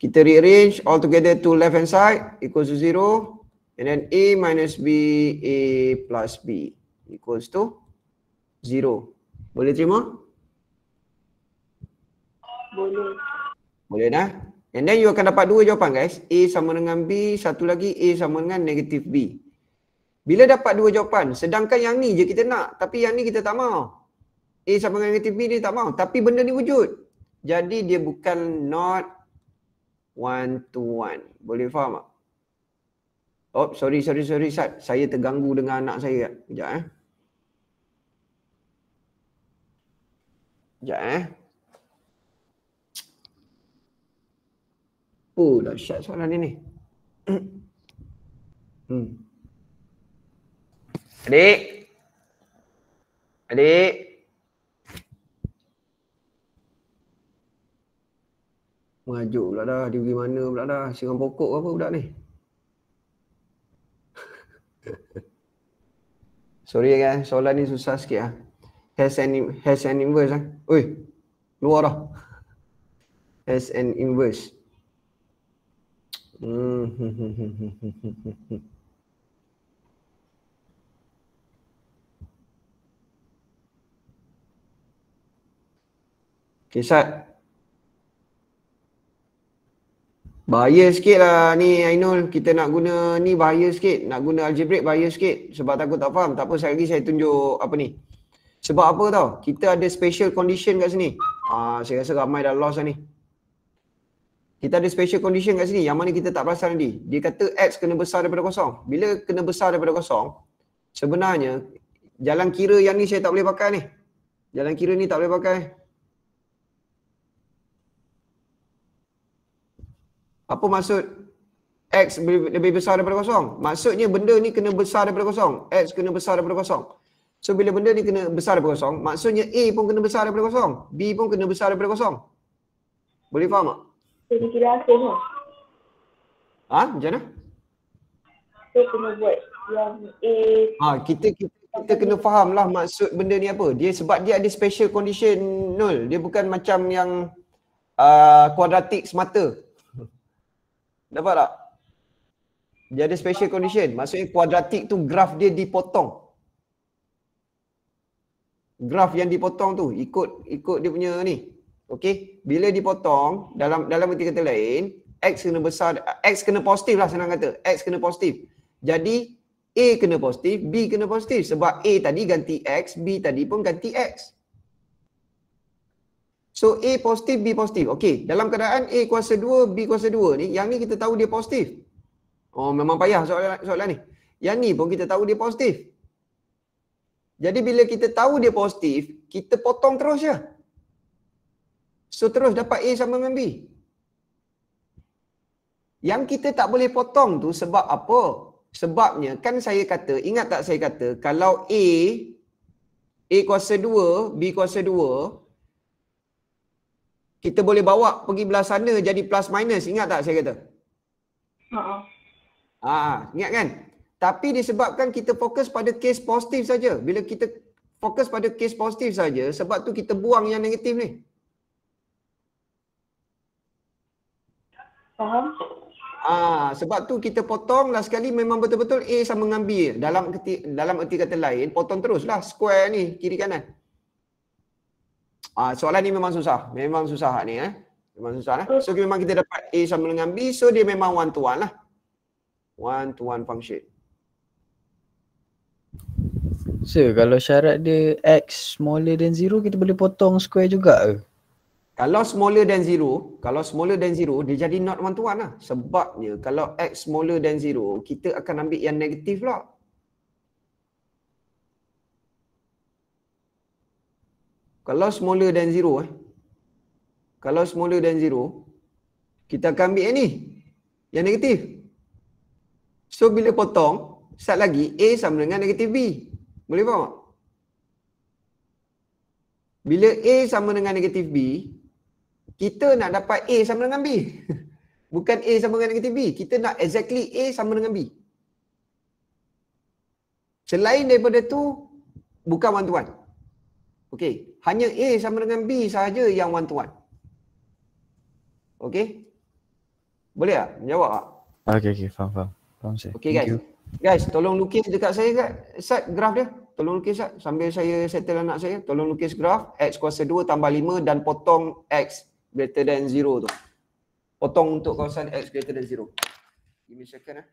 Speaker 1: kita rearrange all together to left hand side equals to zero. and then a minus b a plus b equals to zero. boleh terima boleh boleh dah and then you akan dapat dua jawapan guys a sama dengan b satu lagi a sama dengan negative b bila dapat dua jawapan sedangkan yang ni je kita nak tapi yang ni kita tak mau Eh, A sama dengan negatif B dia tak mau. Tapi benda ni wujud. Jadi dia bukan not one to one. Boleh faham tak? Oh, sorry, sorry, sorry, Sat. Saya terganggu dengan anak saya. Sekejap, eh. Sekejap, eh. Oh, dah syat soalan ni ni. hmm. Adik. Adik. maju pula dah dia pergi mana pula dah siram pokok apa budak ni sorry kan soalan ni susah sikit ah has an has an inverse ah oi luar dah has an inverse hmm Okay, Syed. Bahaya sikit lah ni Ainul Kita nak guna ni bahaya sikit Nak guna algebraic bahaya sikit Sebab takut tak faham Tak apa sekali lagi saya tunjuk apa ni Sebab apa tau Kita ada special condition kat sini Ah, Saya rasa ramai dah lost lah ni Kita ada special condition kat sini Yang mana kita tak perasan tadi Dia kata X kena besar daripada kosong Bila kena besar daripada kosong Sebenarnya Jalan kira yang ni saya tak boleh pakai ni Jalan kira ni tak boleh pakai Apa maksud X lebih besar daripada kosong? Maksudnya benda ni kena besar daripada kosong. X kena besar daripada kosong. So bila benda ni kena besar daripada kosong, maksudnya A pun kena besar daripada kosong. B pun kena besar daripada kosong. Boleh faham tak? Jadi kira asing lah. Ha? Macam mana? Kita kena buat yang A. Ha, kita, kita, kita kena faham lah maksud benda ni apa. Dia sebab dia ada special condition nul. Dia bukan macam yang uh, quadratic semata. Dapat tak? Dia ada special condition. Maksudnya kuadratik tu graf dia dipotong. Graf yang dipotong tu ikut ikut dia punya ni. Okey, bila dipotong dalam dalam erti kata lain, x kena besar x kena positif lah senang kata. X kena positif. Jadi a kena positif, b kena positif sebab a tadi ganti x, b tadi pun ganti x. So A positif, B positif. Okey, dalam keadaan A kuasa 2, B kuasa 2 ni, yang ni kita tahu dia positif. Oh, memang payah soalan soalan ni. Yang ni pun kita tahu dia positif. Jadi bila kita tahu dia positif, kita potong terus je. So terus dapat A sama dengan B. Yang kita tak boleh potong tu sebab apa? Sebabnya kan saya kata, ingat tak saya kata, kalau A, A kuasa 2, B kuasa kita boleh bawa pergi belah sana jadi plus minus ingat tak saya kata Ha-ha. ah ingat kan tapi disebabkan kita fokus pada kes positif saja bila kita fokus pada kes positif saja sebab tu kita buang yang negatif ni faham Ah, sebab tu kita potong lah sekali memang betul-betul A sama dengan B. Dalam keti, dalam erti kata lain, potong teruslah square ni kiri kanan. Ah, soalan ni memang susah. Memang susah hak ni eh. Memang susah lah. So eh. memang kita dapat A sama dengan B. So dia memang one to one lah. One to one function. So kalau syarat dia X smaller than zero kita boleh potong square juga ke? Kalau smaller than zero, kalau smaller than zero dia jadi not one to one lah. Sebabnya kalau X smaller than zero kita akan ambil yang negatif lah. kalau smaller than zero eh kalau smaller than zero kita akan ambil yang ni yang negatif so bila potong sat lagi a sama dengan negatif b boleh faham tak bila a sama dengan negatif b kita nak dapat a sama dengan b bukan a sama dengan negatif b kita nak exactly a sama dengan b selain daripada tu bukan one to one okey hanya A sama dengan B sahaja yang one to one. Okay? Boleh tak menjawab tak? Okay, okay. Faham, faham. Faham saya. Okay Thank guys. You. Guys, tolong lukis dekat saya kat set graf dia. Tolong lukis kat sambil saya settle anak saya. Tolong lukis graf X kuasa 2 tambah 5 dan potong X greater than 0 tu. Potong untuk kawasan X greater than 0. Give me a second eh.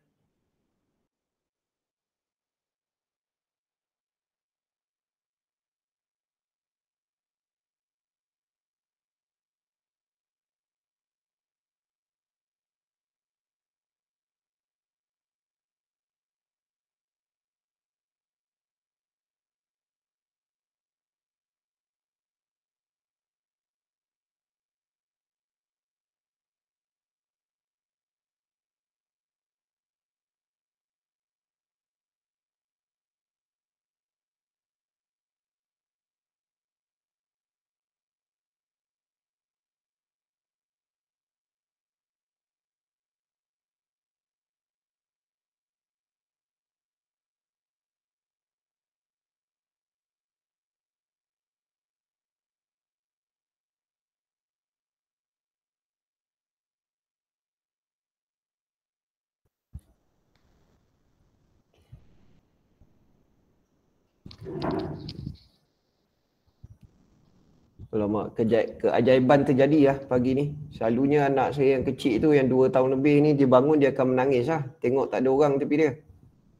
Speaker 1: Alamak, keja- keajaiban terjadi lah pagi ni. Selalunya anak saya yang kecil tu yang 2 tahun lebih ni dia bangun dia akan menangis lah. Tengok tak ada orang tepi dia.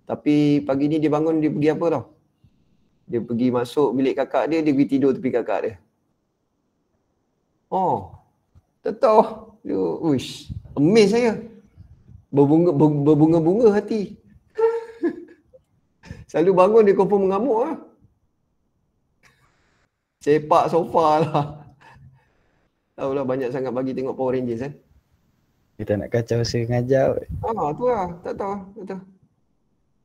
Speaker 1: Tapi pagi ni dia bangun dia pergi apa tau? Dia pergi masuk bilik kakak dia, dia pergi tidur tepi kakak dia. Oh, tak tahu. Dia, uish, amaze saya. Berbunga, berbunga-bunga hati. Selalu bangun dia kumpul mengamuk lah. Sepak sofa lah. Tahu lah banyak sangat bagi tengok Power Rangers kan. Eh? Kita nak kacau saya ngajar. Ah, tu lah. Tak tahu. Lah.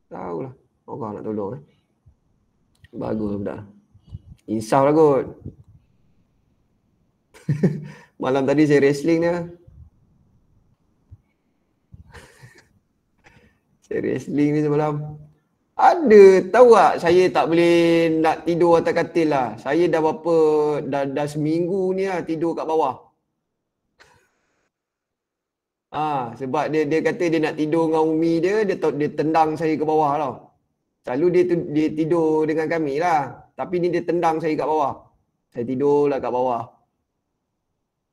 Speaker 1: Tak tahu. lah, Orang oh, nak tolong kan. Eh? Bagus budak. Insaf lah kot. Malam tadi saya wrestling dia. saya wrestling ni semalam ada tahu tak saya tak boleh nak tidur atas katil lah. Saya dah berapa, dah, dah seminggu ni lah tidur kat bawah. Ah, ha, sebab dia dia kata dia nak tidur dengan umi dia, dia, dia tendang saya ke bawah tau. selalu dia, dia tidur dengan kami lah. Tapi ni dia tendang saya kat bawah. Saya tidur lah kat bawah.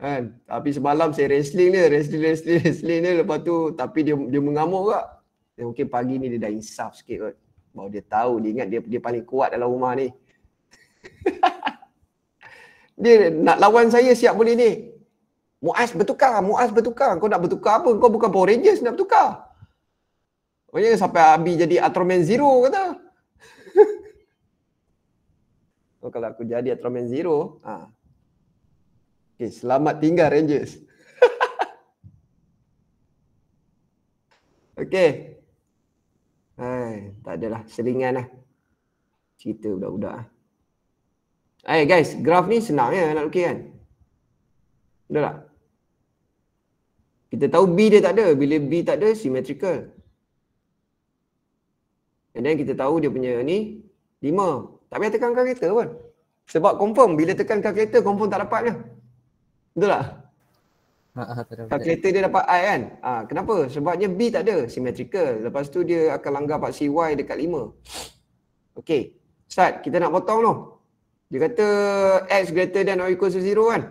Speaker 1: Kan? Tapi semalam saya wrestling dia, wrestling, wrestling, wrestling dia. Lepas tu, tapi dia dia mengamuk kak. Ya, mungkin pagi ni dia dah insaf sikit kot. Bahawa dia tahu, dia ingat dia, dia paling kuat dalam rumah ni. dia nak lawan saya siap boleh ni. Muaz bertukar, Muaz bertukar. Kau nak bertukar apa? Kau bukan Power Rangers nak bertukar. Maksudnya sampai Abi jadi Ultraman Zero kata. oh, kalau aku jadi Ultraman Zero. Ha. Okay, selamat tinggal Rangers. okay. Ha, tak adalah selingan lah. Cerita budak-budak lah. Hey eh, guys, graf ni senang ya nak lukis kan? Betul tak? Kita tahu B dia tak ada. Bila B tak ada, symmetrical. And then kita tahu dia punya ni 5. Tak payah tekan kalkulator pun. Sebab confirm bila tekan kalkulator confirm tak dapat je. Betul tak? Ha, ha, tak kereta dia dapat I kan? Ha, kenapa? Sebabnya B tak ada, symmetrical. Lepas tu dia akan langgar paksi Y dekat 5. Okay, Ustaz, kita nak potong tu. Dia kata X greater than or equal to 0 kan?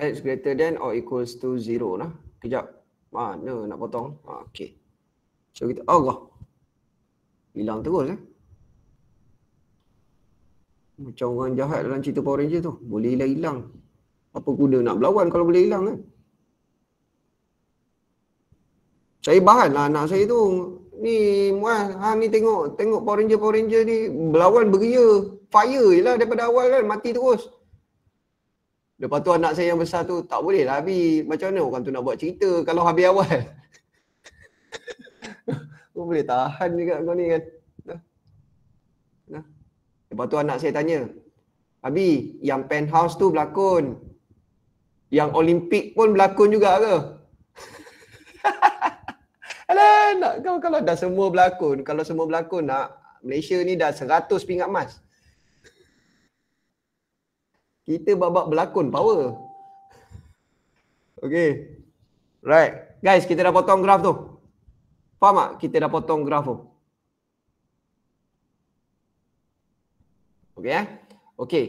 Speaker 1: X greater than or equal to 0 lah. Kejap. Mana nak potong? Ha, okay. So kita, Allah. Hilang terus eh. Macam orang jahat dalam cerita Power Ranger tu. Boleh hilang-hilang. Apa guna nak berlawan kalau boleh hilang kan? Saya bahan lah anak saya tu. Ni muas, ha, ni tengok. Tengok Power Ranger, Power Ranger ni. Berlawan beria. Fire je lah daripada awal kan. Mati terus. Lepas tu anak saya yang besar tu, tak boleh lah Abi. Macam mana orang tu nak buat cerita kalau habis awal? Kau boleh tahan juga kau ni kan. Lepas tu anak saya tanya, Abi, yang penthouse tu berlakon. Yang Olimpik pun berlakon juga ke? Alah, nak kau kalau dah semua berlakon, kalau semua berlakon nak Malaysia ni dah 100 pingat emas. Kita babak berlakon power. Okay. Right. Guys, kita dah potong graf tu. Faham tak? Kita dah potong graf tu. Okay, eh? okay.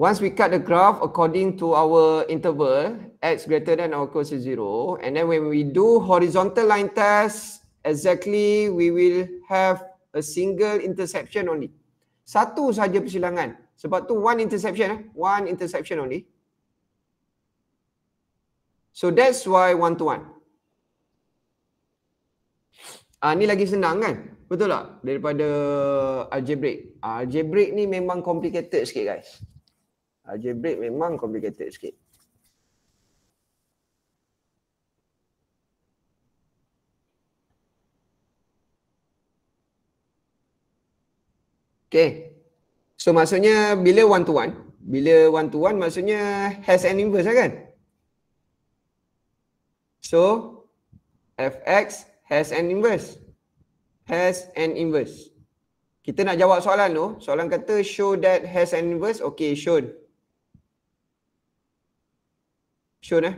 Speaker 1: Once we cut the graph according to our interval, x greater than or equal to zero, and then when we do horizontal line test, exactly we will have a single interception only. Satu sahaja persilangan. Sebab tu one interception, eh? one interception only. So that's why one to one. Ah, ni lagi senang kan? Betul tak? Daripada algebraic. Ah, algebraic ni memang complicated sikit guys. Algebraic memang complicated sikit. Okay. So maksudnya bila one to one, bila one to one maksudnya has an inverse lah kan? So fx has an inverse has an inverse. Kita nak jawab soalan tu. Soalan kata show that has an inverse. Okay, shown. Shown eh.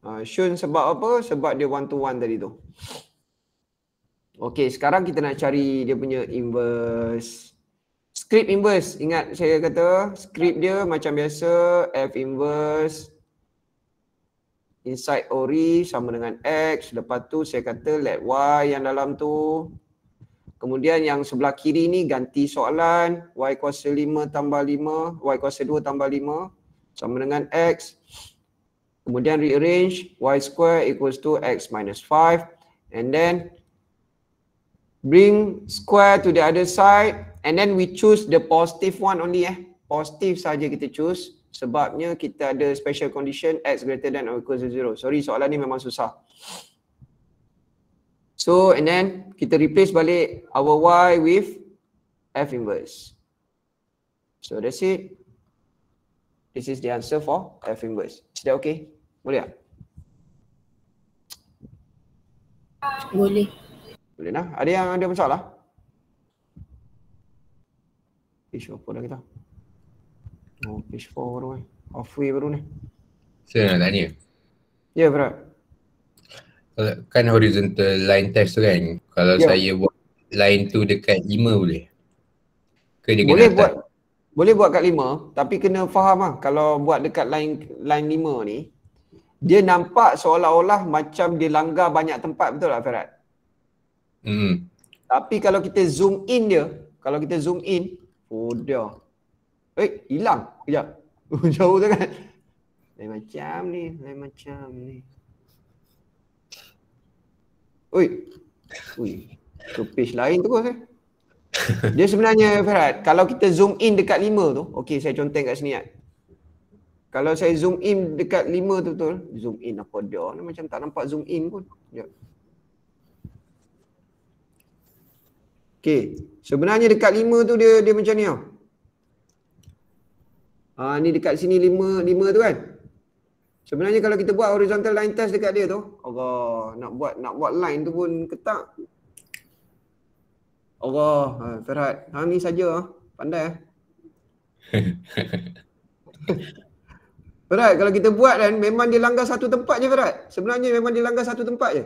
Speaker 1: Uh, ah, shown sebab apa? Sebab dia one to one tadi tu. Okay, sekarang kita nak cari dia punya inverse. Script inverse. Ingat saya kata script dia macam biasa. F inverse inside ori sama dengan x lepas tu saya kata let y yang dalam tu kemudian yang sebelah kiri ni ganti soalan y kuasa 5 tambah 5 y kuasa 2 tambah 5 sama dengan x kemudian rearrange y square equals to x minus 5 and then bring square to the other side and then we choose the positive one only eh positive saja kita choose sebabnya kita ada special condition x greater than or equal to 0. Sorry soalan ni memang susah. So and then kita replace balik our y with f inverse. So that's it. This is the answer for f inverse. Is that okay? Boleh tak? Boleh. Boleh lah. Ada yang ada masalah? Isu apa dah kita? Oh, page 4 baru kan. Halfway baru ni. Saya nak tanya. Ya, yeah, berat. Kan horizontal line test tu kan. Kalau yeah. saya buat line tu dekat 5 boleh? Ke dia boleh buat, boleh buat kat 5 tapi kena faham lah. Kalau buat dekat line line 5 ni, dia nampak seolah-olah macam dia langgar banyak tempat betul tak, Farad? Hmm. Tapi kalau kita zoom in dia, kalau kita zoom in, oh dia Eh, hilang. Kejap. Oh, jauh sangat. Lain macam ni. Lain macam ni. Ui. Ui. Tu page lain tu eh. Dia sebenarnya Farhad, kalau kita zoom in dekat lima tu, okay, saya conteng kat sini kan. Kalau saya zoom in dekat lima tu tu, zoom in apa dia ni macam tak nampak zoom in pun. Sekejap. Okey, sebenarnya dekat lima tu dia dia macam ni tau. Oh. Ha, ni dekat sini lima lima tu kan. Sebenarnya kalau kita buat horizontal line test dekat dia tu, Allah nak buat nak buat line tu pun ketak. Allah, ha, Ferhat. Ha ni saja ah. Pandai eh. kalau kita buat kan memang dia langgar satu tempat je Ferhat. Sebenarnya memang dia langgar satu tempat je.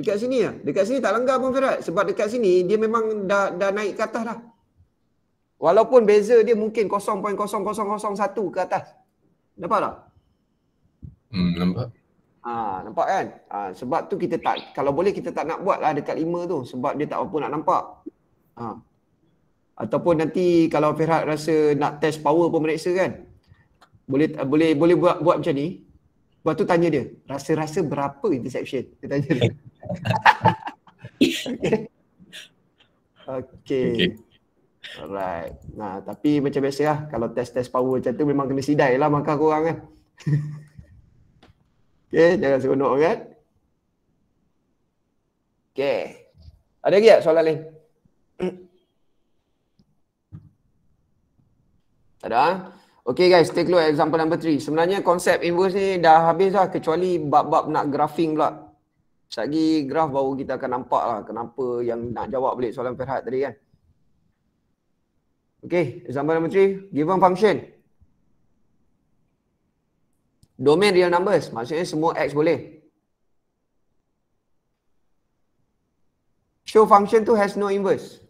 Speaker 1: Dekat sini ya. Dekat sini tak langgar pun Ferhat sebab dekat sini dia memang dah dah naik ke atas dah. Walaupun beza dia mungkin 0.0001 ke atas. Nampak tak? Hmm, nampak. Ah, ha, nampak kan? Ha, sebab tu kita tak kalau boleh kita tak nak buatlah dekat 5 tu sebab dia tak apa nak nampak. Ha. Ataupun nanti kalau Ferhat rasa nak test power pemeriksa kan. Boleh boleh boleh buat buat macam ni. Lepas tu tanya dia, rasa-rasa berapa interception? Dia tanya dia. okay. okay. okay. Alright. Nah, tapi macam biasa kalau test-test power macam tu memang kena sidai lah makan korang kan. okay, jangan seronok kan. Okay. Ada lagi tak soalan lain? tak ada ah? Okay guys, take a look at example number three. Sebenarnya konsep inverse ni dah habis lah kecuali bab-bab nak graphing pula. Sekejap lagi graf baru kita akan nampak lah kenapa yang nak jawab balik soalan Ferhat tadi kan. Okay, example number 3, given function. Domain real numbers, maksudnya semua x boleh. Show function tu has no inverse.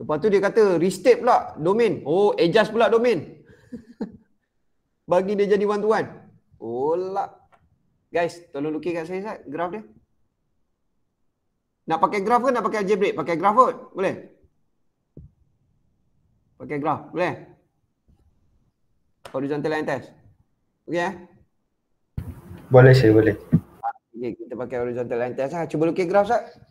Speaker 1: Lepas tu dia kata restate pula domain. Oh, adjust pula domain. Bagi dia jadi one to one. Oh lah. Guys, tolong lukis kat saya, Zat, graf dia. Nak pakai graf ke nak pakai algebraic? Pakai graf kot, Boleh? Pakai graf. Boleh? Horizontal line test. Okey eh? Boleh saya boleh. Okay, kita pakai horizontal line test. Ha. Cuba lukis graf sekejap.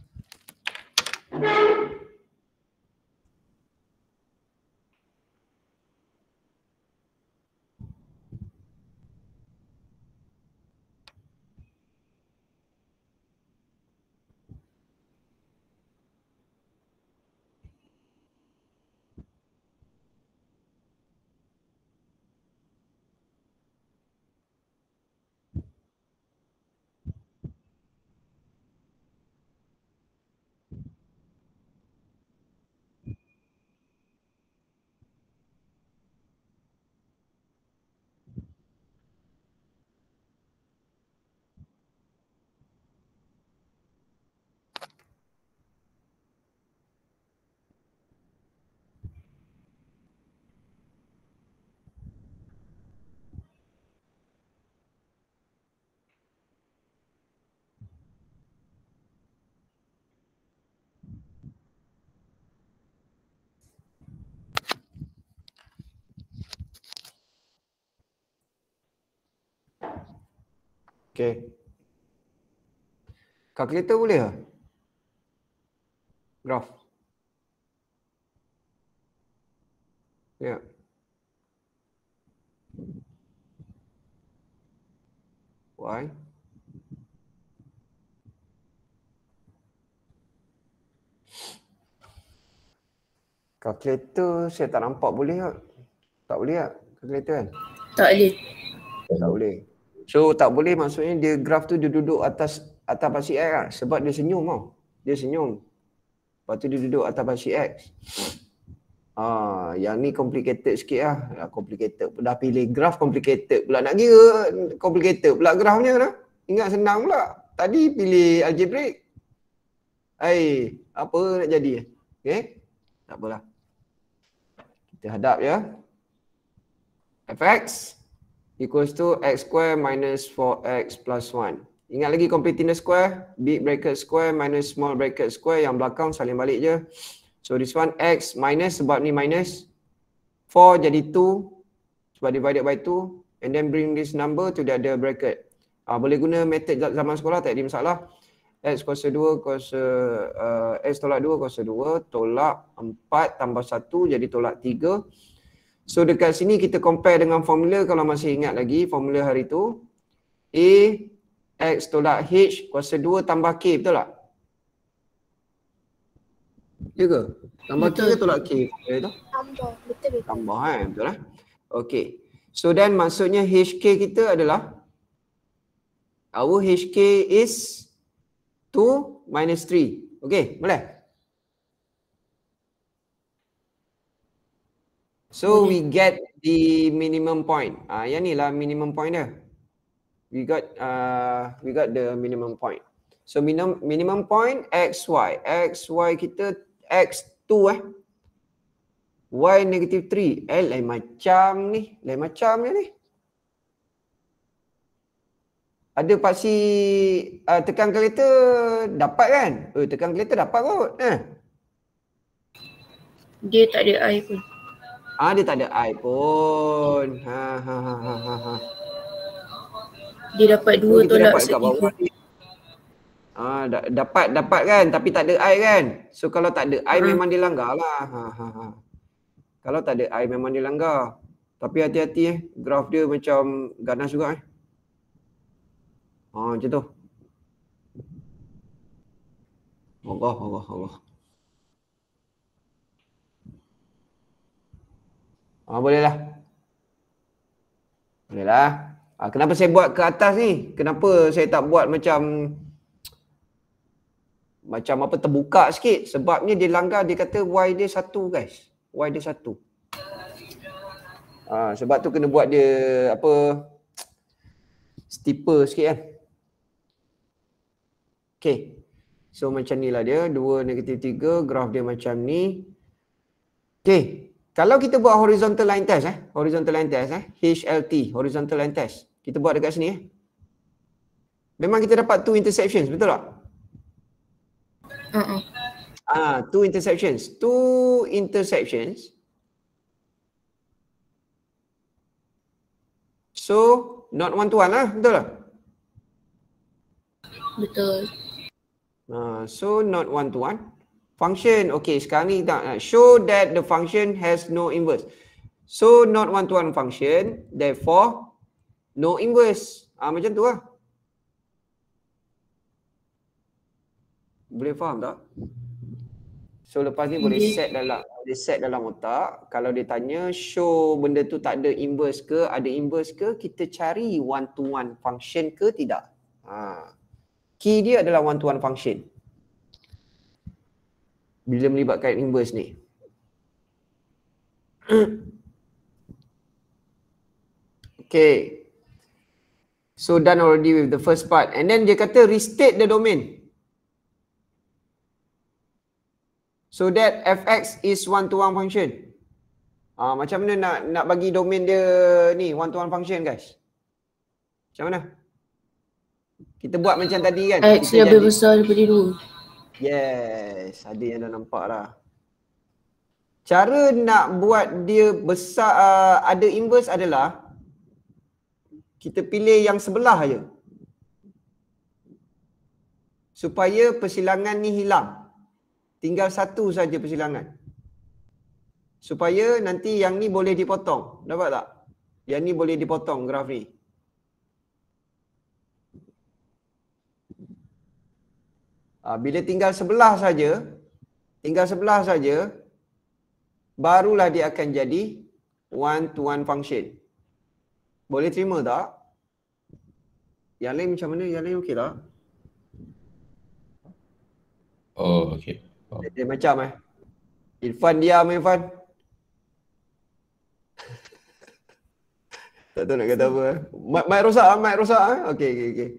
Speaker 1: Okay. Kalkulator boleh ke? Graf. Ya. Yeah. Why? Kalkulator saya tak nampak boleh tak? Tak boleh tak? Kalkulator kan? Tak boleh. Tak boleh. So tak boleh maksudnya dia graf tu dia duduk atas atas pasi X lah. sebab dia senyum tau. Dia senyum. Lepas tu dia duduk atas pasi X. Ah, yang ni complicated sikit lah. Dah complicated. Dah pilih graf complicated pula. Nak kira complicated pula grafnya lah. Ingat senang pula. Tadi pilih algebraic. Hai, apa nak jadi? Okay. Tak apalah. Kita hadap ya. FX. FX equals to x square minus 4x plus 1. Ingat lagi completing the square, big bracket square minus small bracket square yang belakang saling balik je. So this one x minus sebab ni minus 4 jadi 2 sebab divided by 2 and then bring this number to the other bracket. Ah uh, boleh guna method zaman sekolah tak ada masalah. X kuasa 2 kuasa uh, X tolak 2 kuasa 2 tolak 4 tambah 1 jadi tolak 3 So dekat sini kita compare dengan formula kalau masih ingat lagi formula hari tu A X tolak H kuasa 2 tambah K betul tak? Ya ke? Tambah betul. K ke tolak K? Ya, tambah, betul betul. Tambah kan betul lah. Eh. Okay. So then maksudnya HK kita adalah our HK is 2 minus 3. Okay boleh? So okay. we get the minimum point. Ah, uh, yang ni lah minimum point dia. We got uh, we got the minimum point. So minimum minimum point x y x y kita x 2 eh. Y negative 3. Eh lain macam ni. Lain macam ni Ada paksi uh, ah, tekan kereta dapat kan? Oh tekan kereta dapat kot. Eh. Dia tak ada air pun. Ah dia tak ada I pun. Ha ha ha ha ha. Dia dapat dua so, tolak sekali. Ah da- dapat dapat kan tapi tak ada I kan. So kalau tak ada I hmm. memang dia langgar lah. Ha ha ha. Kalau tak ada I memang dia langgar. Tapi hati-hati eh. Graf dia macam ganas juga eh. Ha macam tu. Allah Allah Allah. Ha, ah, bolehlah. Bolehlah. Ha, ah, kenapa saya buat ke atas ni? Kenapa saya tak buat macam macam apa terbuka sikit? Sebabnya dia langgar, dia kata Y dia satu guys. Y dia satu. Ha, sebab tu kena buat dia apa steeper sikit kan. Okay. So macam ni lah dia. dua negatif tiga Graf dia macam ni. Okay kalau kita buat horizontal line test eh horizontal line test eh HLT horizontal line test kita buat dekat sini eh memang kita dapat two interceptions betul tak uh-uh. ah two interceptions two interceptions so not one to one lah betul tak betul ah so not one to one function. Okay, sekarang ni kita nak show that the function has no inverse. So, not one-to-one function, therefore, no inverse. Ah, macam tu lah. Boleh faham tak? So, lepas ni yeah. boleh set dalam dia set dalam otak. Kalau dia tanya, show benda tu tak ada inverse ke, ada inverse ke, kita cari one-to-one function ke tidak. Ha. Key dia adalah one-to-one function bila melibatkan inverse ni. okay. So done already with the first part. And then dia kata restate the domain. So that fx is one to one function. Ah macam mana nak nak bagi domain dia ni one to one function guys? Macam mana? Kita buat macam tadi kan? X lebih besar daripada 2. Yes, ada yang dah nampak lah. Cara nak buat dia besar, uh, ada inverse adalah kita pilih yang sebelah je. Supaya persilangan ni hilang. Tinggal satu saja persilangan. Supaya nanti yang ni boleh dipotong. Dapat tak? Yang ni boleh dipotong graf ni. Ha, bila tinggal sebelah saja, tinggal sebelah saja, barulah dia akan jadi one-to-one -one function. Boleh terima tak? Yang lain macam mana? Yang lain okey tak? Oh, okey. Oh. Dia, macam eh. Irfan diam, Irfan. tak tahu nak kata apa. Eh. Mic, mic rosak, ah, mic rosak. Eh. Okey, okey, okey.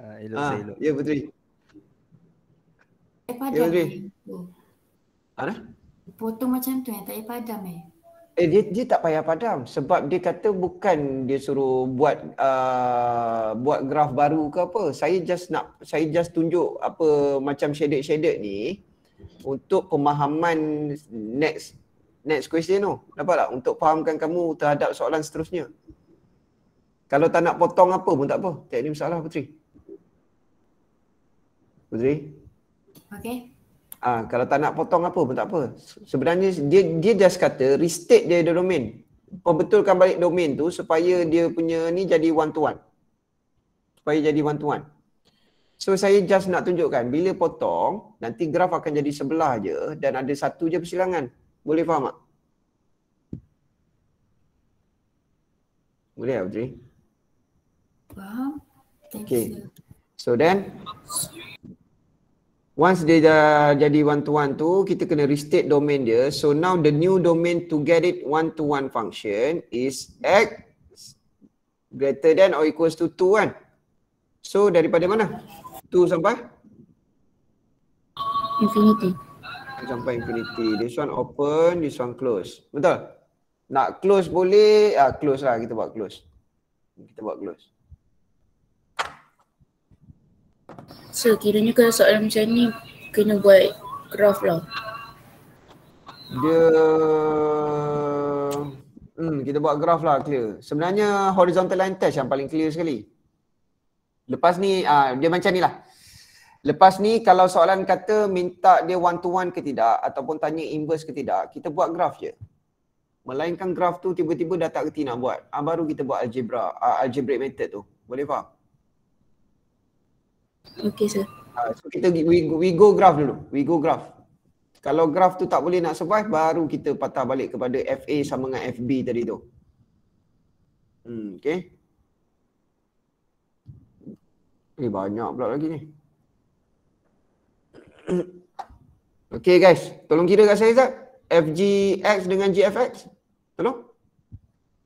Speaker 1: Ah, elok, ah, elok. Ya, yeah, Putri. Eh, padam. Eh, lebih. Ada? Potong macam tu yang tak payah padam eh. Eh, dia, dia tak payah padam sebab dia kata bukan dia suruh buat uh, buat graf baru ke apa. Saya just nak saya just tunjuk apa macam shaded-shaded ni untuk pemahaman next next question tu. Dapat tak? Untuk fahamkan kamu terhadap soalan seterusnya. Kalau tak nak potong apa pun tak apa. Tak ada masalah Putri? Putri? Okay. Ah, kalau tak nak potong apa pun tak apa. Sebenarnya dia dia just kata restate dia the domain. Perbetulkan balik domain tu supaya dia punya ni jadi one to one. Supaya jadi one to one. So saya just nak tunjukkan bila potong nanti graf akan jadi sebelah je dan ada satu je persilangan. Boleh faham tak? Boleh Audrey? Faham. okay. So then Once dia dah jadi one-to-one tu, kita kena restate domain dia. So now the new domain to get it one-to-one function is x greater than or equals to 2 kan. So daripada mana? 2 sampai? Infinity. Sampai infinity. This one open, this one close. Betul? Nak close boleh, ah, close lah kita buat close. Kita buat close. So kiranya kalau soalan macam ni kena buat graf lah. Dia hmm, kita buat graf lah clear. Sebenarnya horizontal line test yang paling clear sekali. Lepas ni uh, dia macam ni lah. Lepas ni kalau soalan kata minta dia one to one ke tidak ataupun tanya inverse ke tidak, kita buat graf je. Melainkan graf tu tiba-tiba dah tak reti buat. Uh, baru kita buat algebra, uh, algebraic method tu. Boleh faham? Okay, sir. Ah, so kita we, we go graph dulu. We go graph. Kalau graph tu tak boleh nak survive, baru kita patah balik kepada FA sama dengan FB tadi tu. Hmm, okay. Eh, banyak pula lagi ni. Okay guys, tolong kira kat saya Zat. FGX dengan GFX. Tolong.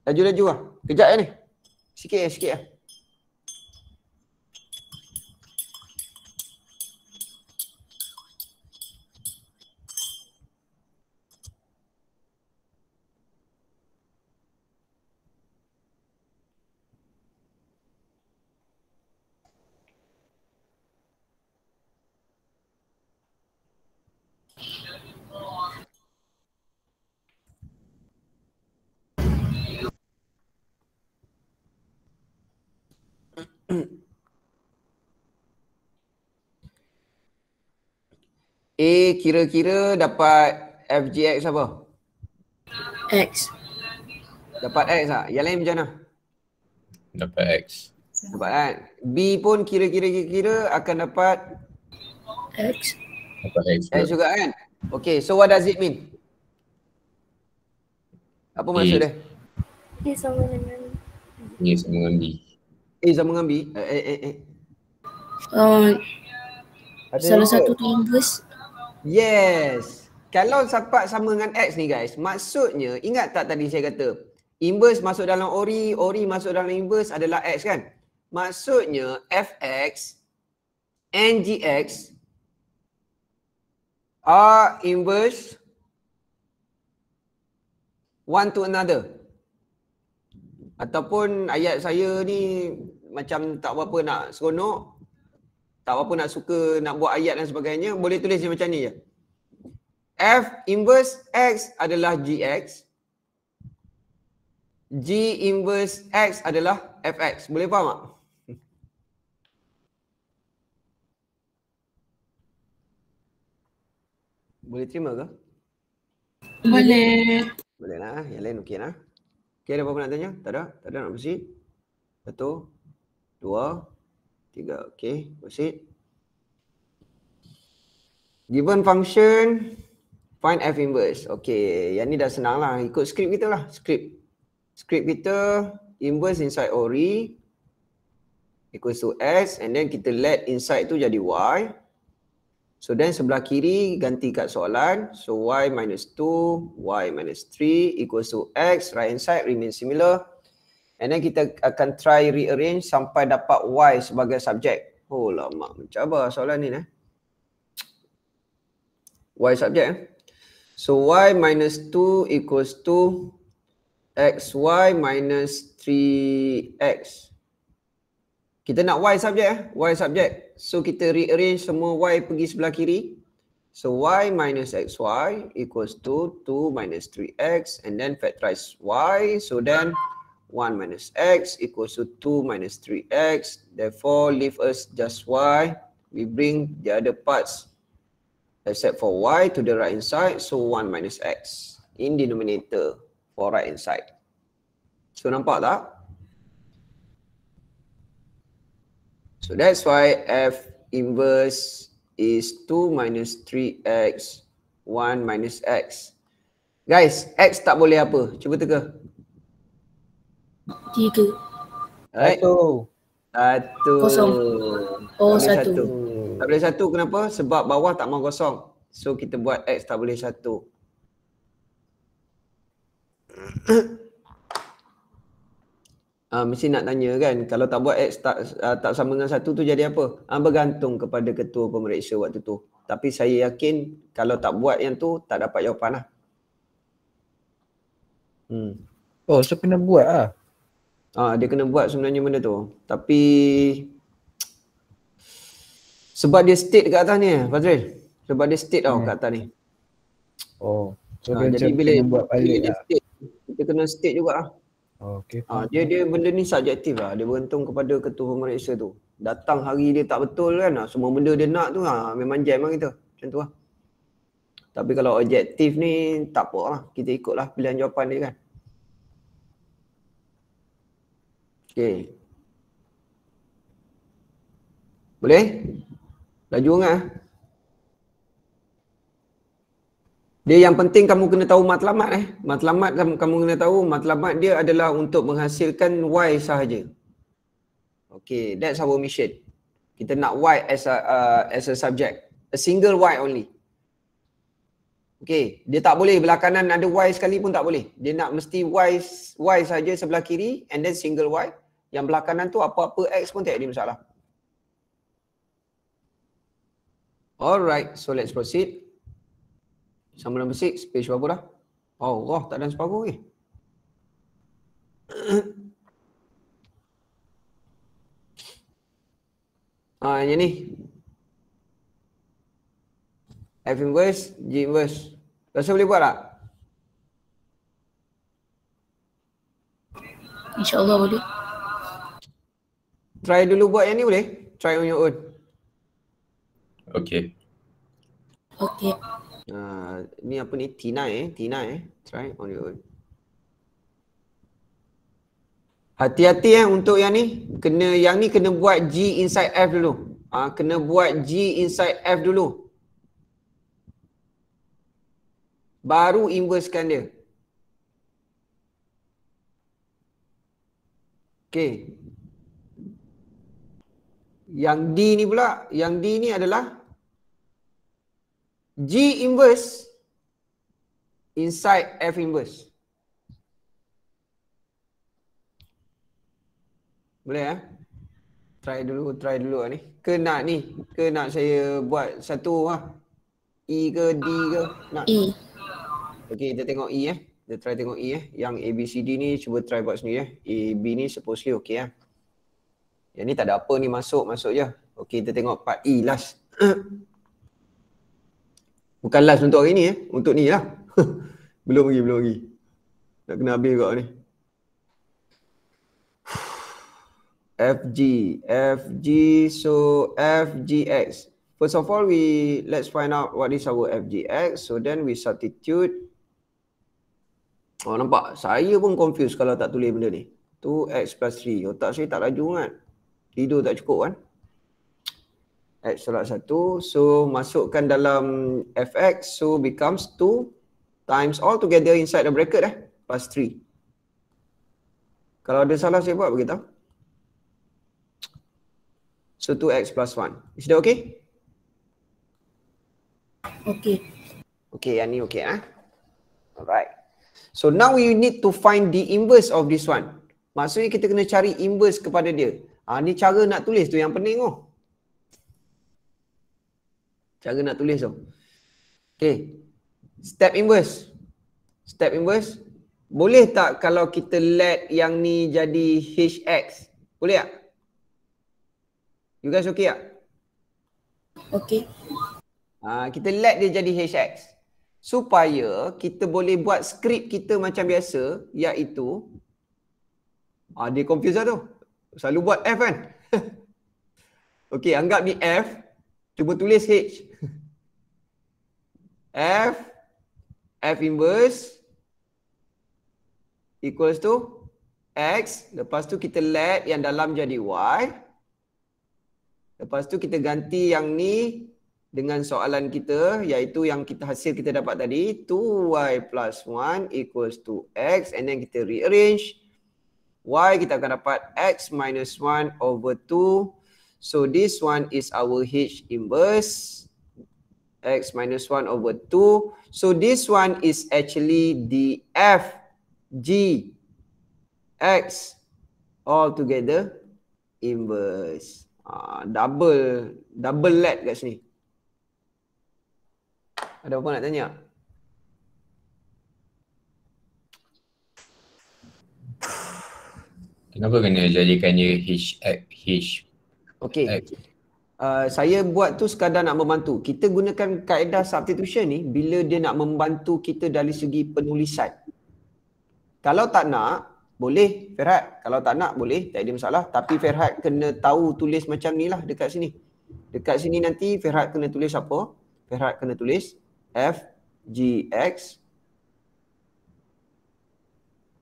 Speaker 1: Laju-laju lah. Kejap ya ni. Sikit ya, sikit Ya. A kira-kira dapat FGX apa? X. Dapat X ah. Yang lain macam mana? Dapat X. Dapat kan? B pun kira-kira kira akan dapat X. Dapat X. X juga kan? Okay, so what does it mean? Apa maksud dia? A sama dengan B. A sama dengan B. A sama dengan B? Eh, eh, eh. eh. Uh, salah satu tombus Yes. Kalau sapat sama dengan X ni guys, maksudnya ingat tak tadi saya kata inverse masuk dalam ori, ori masuk dalam inverse adalah X kan? Maksudnya FX and GX are inverse one to another. Ataupun ayat saya ni macam tak apa nak seronok tak apa-apa nak suka nak buat ayat dan sebagainya, boleh tulis dia macam ni je. F inverse X adalah GX. G inverse X adalah FX. Boleh faham tak? Boleh terima ke? Boleh. Boleh lah. Yang lain okey lah. Okey ada apa-apa nak tanya? Tak ada? Tak ada nak bersih? Satu, dua, juga okey proceed given function find f inverse okey yang ni dah senang lah ikut skrip kita lah Skrip, skrip kita inverse inside ori equals to s and then kita let inside tu jadi y so then sebelah kiri ganti kat soalan so y minus 2 y minus 3 equals to x right inside remain similar And then kita akan try rearrange sampai dapat Y sebagai subjek. Oh lama mencabar soalan ni. Eh? Y subjek. Eh? So Y minus 2 equals to XY minus 3X. Kita nak Y subjek. Eh? Y subjek. So kita rearrange semua Y pergi sebelah kiri. So y minus xy equals to 2 minus 3x and then factorize y. So then 1 minus x equals to 2 minus 3x. Therefore, leave us just y. We bring the other parts except for y to the right hand side. So, 1 minus x in denominator for right hand side. So, nampak tak? So, that's why f inverse is 2 minus 3x, 1 minus x. Guys, x tak boleh apa? Cuba teka tiga. Satu. Satu. Kosong. Oh, satu. satu. Tak boleh satu kenapa? Sebab bawah tak mahu kosong. So kita buat X tak boleh satu. Uh, mesti nak tanya kan kalau tak buat X tak, uh, tak sama dengan satu tu jadi apa? Uh, bergantung kepada ketua pemeriksa waktu tu. Tapi saya yakin kalau tak buat yang tu tak dapat jawapan lah. Hmm. Oh so kena buat lah. Uh, dia kena buat sebenarnya benda tu. Tapi sebab dia state dekat atas ni, Fazril. Sebab dia state tau hmm. kat atas ni. Oh. So uh, jadi bila dia buat balik dia lah. state, kita kena state juga oh, ah. Okay. Uh, dia dia benda ni subjektif lah. Dia bergantung kepada ketua pemeriksa tu. Datang hari dia tak betul kan. Ah, semua benda dia nak tu lah. Memang jam lah kita. Macam tu lah. Tapi kalau objektif ni tak apa lah. Kita ikut lah pilihan jawapan dia kan. Okey. Boleh? Laju enggak? Dia yang penting kamu kena tahu matlamat eh. Matlamat kamu, kamu kena tahu. Matlamat dia adalah untuk menghasilkan Y sahaja. Okay, that's our mission. Kita nak Y as a, uh, as a subject. A single Y only. Okay, dia tak boleh belakangan ada Y sekali pun tak boleh. Dia nak mesti Y, y sahaja sebelah kiri and then single Y. Yang belakangan tu apa-apa X pun tak ada masalah. Alright, so let's proceed. Sama nombor 6, page berapa dah? Oh, Allah, tak ada separuh ke? Eh. Ah, ha, yang ni. F inverse, G inverse. Rasa boleh buat tak? InsyaAllah boleh try dulu buat yang ni boleh? Try on your own. Okay. Okay. Uh, ni apa ni? Tina eh. Tina eh. Try on your own. Hati-hati eh untuk yang ni. Kena yang ni kena buat G inside F dulu. Ah uh, kena buat G inside F dulu. Baru inversekan dia. Okay, yang D ni pula, yang D ni adalah G inverse inside F inverse. Boleh ya? Eh? Try dulu, try dulu lah ni. Ke nak ni? Ke nak saya buat satu lah? E ke D ke? Nak. E. Okay, kita tengok E eh. Kita try tengok E eh. Yang A, B, C, D ni cuba try buat sendiri eh. A, B ni supposedly okay eh. Yang ni tak ada apa ni masuk masuk je. Okey kita tengok part E last. Bukan last untuk hari ni eh, untuk ni lah. belum lagi, belum lagi. Nak kena habis kot ni. FG, FG, so FGX. First of all, we let's find out what is our FGX. So then we substitute. Oh nampak, saya pun confused kalau tak tulis benda ni. 2X plus 3. Otak saya tak laju kan tidur tak cukup kan add solat satu so masukkan dalam fx so becomes two times all together inside the bracket eh plus three. kalau ada salah saya buat beritahu so two x plus one. is that okay okay okay yang ni okay ah eh? alright so now we need to find the inverse of this one maksudnya kita kena cari inverse kepada dia Ha, ni cara nak tulis tu yang pening tu. Oh. Cara nak tulis tu. Okay. Step inverse. Step inverse. Boleh tak kalau kita let yang ni jadi HX? Boleh tak? You guys okay tak? Okay. Ha, kita let dia jadi HX. Supaya kita boleh buat skrip kita macam biasa iaitu ha, dia confuse lah tu selalu buat F kan? Okey, anggap ni F. Cuba tulis H. F F inverse equals to X. Lepas tu kita let yang dalam jadi Y. Lepas tu kita ganti yang ni dengan soalan kita iaitu yang kita hasil kita dapat tadi 2y plus 1 equals to x and then kita rearrange y kita akan dapat x minus 1 over 2 so this one is our h inverse x minus 1 over 2 so this one is actually the f g x all together inverse ah double double let kat sini ada apa nak tanya Kenapa kena jadikan dia H? Okey. Uh, saya buat tu sekadar nak membantu. Kita gunakan kaedah substitution ni bila dia nak membantu kita dari segi penulisan. Kalau tak nak, boleh Ferhat. Kalau tak nak, boleh. Tak ada masalah. Tapi Ferhat kena tahu tulis macam ni lah dekat sini. Dekat sini nanti Ferhat kena tulis apa? Ferhat kena tulis F, G, X.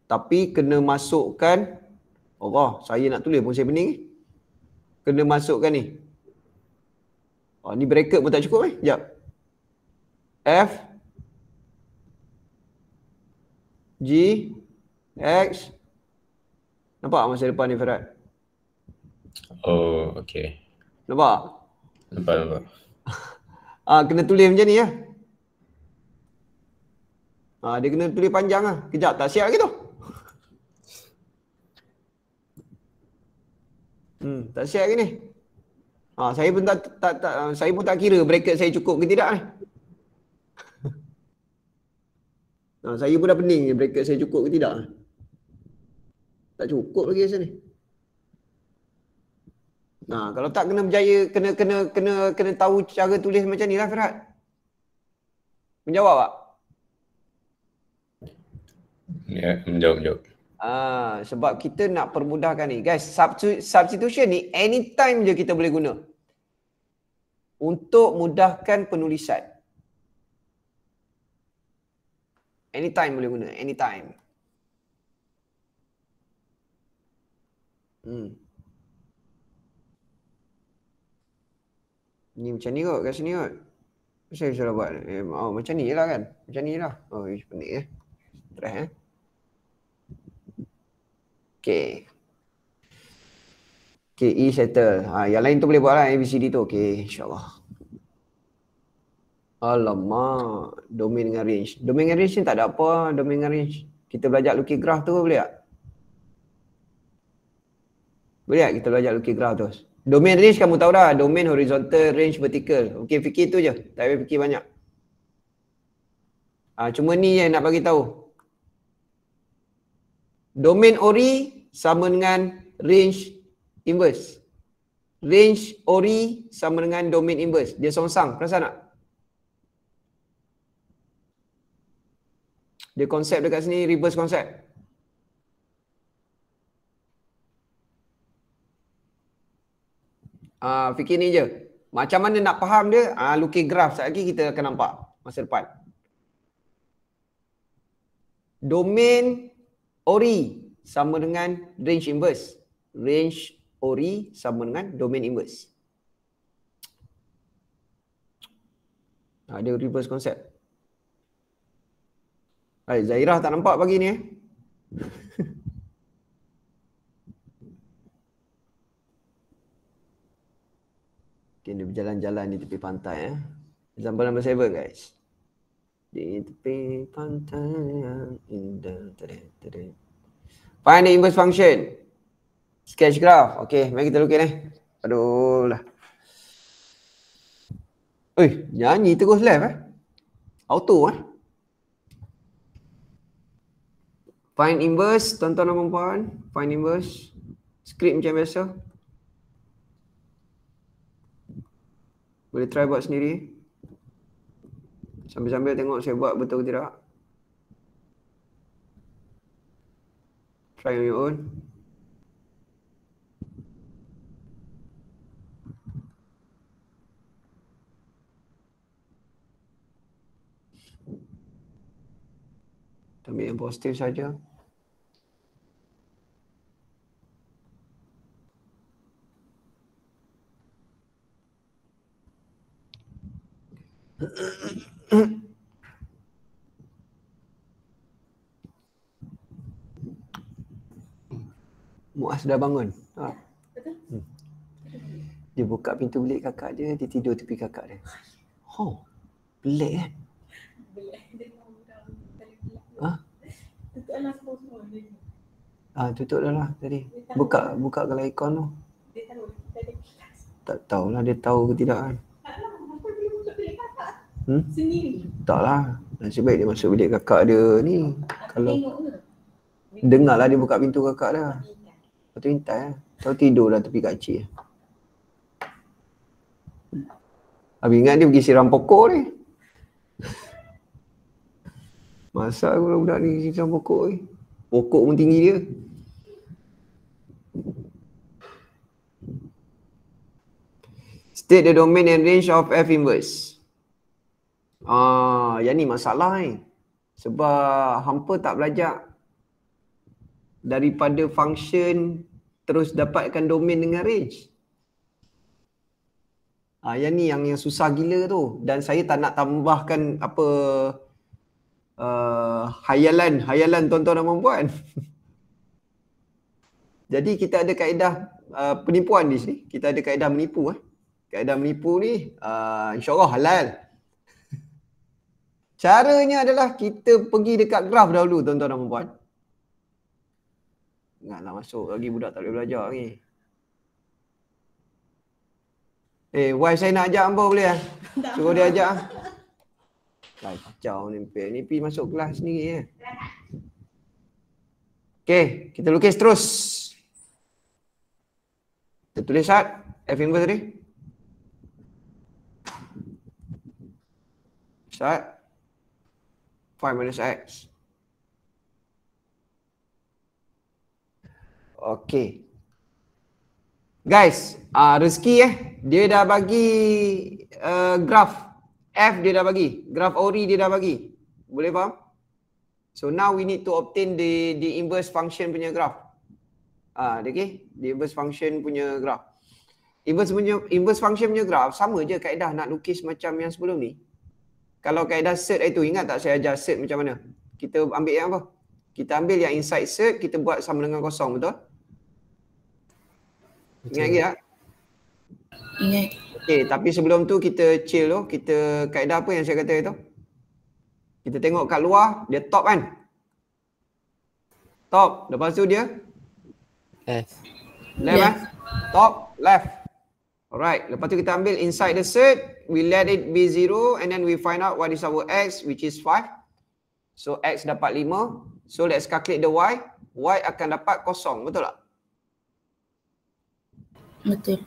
Speaker 1: Tapi kena masukkan Allah, saya nak tulis pun saya pening. Kena masukkan ni. Oh, ni bracket pun tak cukup eh. Jap. F G X Nampak masa depan ni Farad? Oh, okay. Nampak? Nampak, nampak. ah, kena tulis macam ni ya. Ah, dia kena tulis panjang lah. Kejap, tak siap lagi tu. Hmm, tak siap ke ni? Ha, saya pun tak, tak, tak, saya pun tak kira bracket saya cukup ke tidak ni. Ha, saya pun dah pening ni bracket saya cukup ke tidak. Tak cukup lagi rasa ni. Nah, ha, kalau tak kena berjaya, kena kena kena kena tahu cara tulis macam ni lah Ferhat. Menjawab tak? Ya, yeah, menjawab, menjawab. Ah, sebab kita nak permudahkan ni. Guys, substitution ni anytime je kita boleh guna. Untuk mudahkan penulisan. Anytime boleh guna, anytime. Hmm. Ni macam ni kot kat sini kot. Saya salah buat. Eh, oh, macam ni lah kan. Macam ni lah. Oh, pendek eh. Try eh. Okay. Okay, E settle. Ha, yang lain tu boleh buat lah, ABCD tu. Okay, insyaAllah. Alamak, domain dengan range. Domain dengan range ni tak ada apa, domain dengan range. Kita belajar lukis graf tu boleh tak? Boleh tak kita belajar lukis graf tu? Domain range kamu tahu dah, domain horizontal, range vertical. Okay, fikir tu je. Tak payah fikir banyak. Ha, cuma ni yang nak bagi tahu. Domain ori, sama dengan range inverse. Range ori sama dengan domain inverse. Dia songsang. Perasan tak? Dia konsep dekat sini reverse konsep. Uh, ah, fikir ni je. Macam mana nak faham dia, uh, ah, lukis graf sekejap lagi kita akan nampak masa depan. Domain ori sama dengan range inverse. Range ori sama dengan domain inverse. Ada reverse concept. Baik, eh, Zairah tak nampak pagi ni eh. okay, dia berjalan-jalan di tepi pantai eh. Example number seven guys. Di tepi pantai yang indah. Tadi, tadi, Find the inverse function. Sketch graph. Okay, mari kita lukis ni. Aduh lah. Ui, nyanyi terus live eh. Auto eh. Find inverse, tuan-tuan dan perempuan. Find inverse. Script macam biasa. Boleh try buat sendiri. Sambil-sambil tengok saya buat betul ke tidak. Fayyun. Ambil yang positif saja. Mm-hmm. Muaz dah bangun. Ha. Hmm. Dia buka pintu bilik kakak dia, dia tidur tepi kakak dia. Eh? Ha. Oh, pelik kan? Eh? Ha? Ha, tutup dah lah tadi. Buka, buka kalau ikon tu. Tak tahulah dia tahu ke tidak kan. Lah. Hmm? Sendiri. Taklah. Nasib baik dia masuk bilik kakak dia ni. kalau tengok ke? Dengarlah dia buka pintu kakak dah. Okay. Lepas tu intai lah. Tahu tidur lah tepi kaci. Habis ingat dia pergi siram pokok ni. Masa aku lah budak ni siram pokok ni. Pokok pun tinggi dia. State the domain and range of F inverse. Ah, yang ni masalah ni. Sebab hampa tak belajar daripada function terus dapatkan domain dengan range. Ha, yang ni yang yang susah gila tu dan saya tak nak tambahkan apa uh, hayalan hayalan tuan-tuan dan puan Jadi kita ada kaedah uh, penipuan di sini. Kita ada kaedah menipu eh. Kaedah menipu ni uh, insya-Allah halal. Caranya adalah kita pergi dekat graf dahulu tuan-tuan dan puan Ingat nak masuk lagi budak tak boleh belajar lagi. Eh, wife saya nak ajak hangpa boleh ah? Suruh dia ajak ah. Kacau ni pergi. Ni pergi masuk kelas sendiri ya. Eh. Okey, kita lukis terus. Kita tulis sat F inverse tadi. Sat 5 minus X. Okay. Guys, uh, rezeki eh. Dia dah bagi uh, eh, graf. F dia dah bagi. Graf ori dia dah bagi. Boleh faham? So now we need to obtain the the inverse function punya graf. Ah, uh, okay? The inverse function punya graf. Inverse punya inverse function punya graf sama je kaedah nak lukis macam yang sebelum ni. Kalau kaedah cert itu ingat tak saya ajar cert macam mana? Kita ambil yang apa? Kita ambil yang inside cert, kita buat sama dengan kosong, betul? Ingat lagi tak? Ingat. Okey, tapi sebelum tu kita chill tu. Kita kaedah apa yang saya kata itu? Kita tengok kat luar, dia top kan? Top. Lepas tu dia? Left. Left yeah. Eh? kan? Top, left. Alright, lepas tu kita ambil inside the set. We let it be zero and then we find out what is our x which is 5. So x dapat 5. So let's calculate the y. Y akan dapat kosong, betul tak? Betul.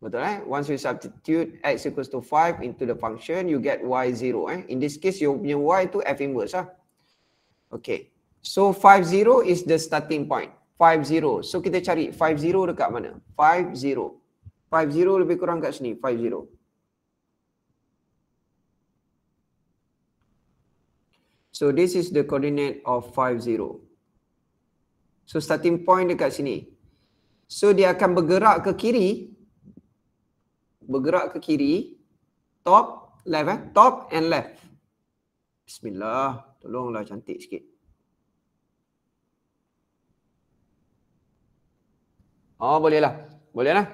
Speaker 1: Betul eh? Once you substitute x equals to 5 into the function, you get y 0 eh? In this case, you punya y tu f inverse lah. Okay. So 5 0 is the starting point. 5 0. So kita cari 5 0 dekat mana? 5 0. 5 lebih kurang kat sini. 5 0. So this is the coordinate of 5 0. So starting point dekat sini. So dia akan bergerak ke kiri. Bergerak ke kiri. Top, left eh. Top and left. Bismillah. Tolonglah cantik sikit. Oh bolehlah. Bolehlah.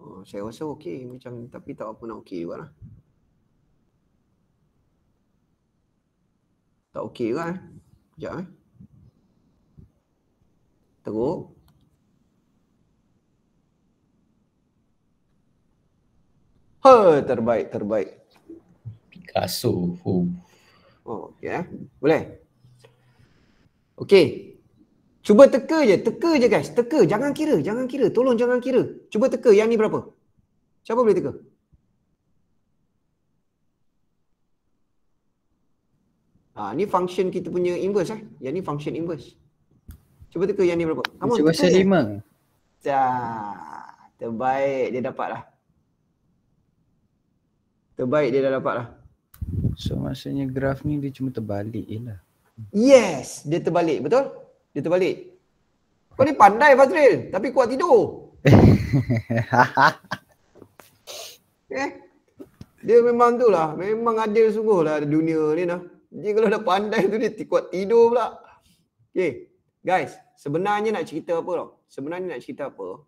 Speaker 1: Oh, saya rasa okey macam tapi tak apa nak okey juga lah. Tak okey juga eh. Sekejap eh teruk ha terbaik terbaik Picasso oh okey eh? boleh okey cuba teka je teka je guys teka jangan kira jangan kira tolong jangan kira cuba teka yang ni berapa siapa boleh teka Ha, ni function kita punya inverse eh. Yang ni function inverse. Cuba teka yang ni berapa? Kamu Cuba saya lima. Ya. Terbaik dia dapat lah. Terbaik dia dah dapat lah. So maksudnya graf ni dia cuma terbalik je lah. Yes, dia terbalik. Betul? Dia terbalik. Kau ni pandai Fazril, tapi kuat tidur. eh? Dia memang tu lah. Memang adil sungguh lah dunia ni lah. Dia kalau dah pandai tu dia kuat tidur pula. Okay. Guys, sebenarnya nak cerita apa tau? Sebenarnya nak cerita apa?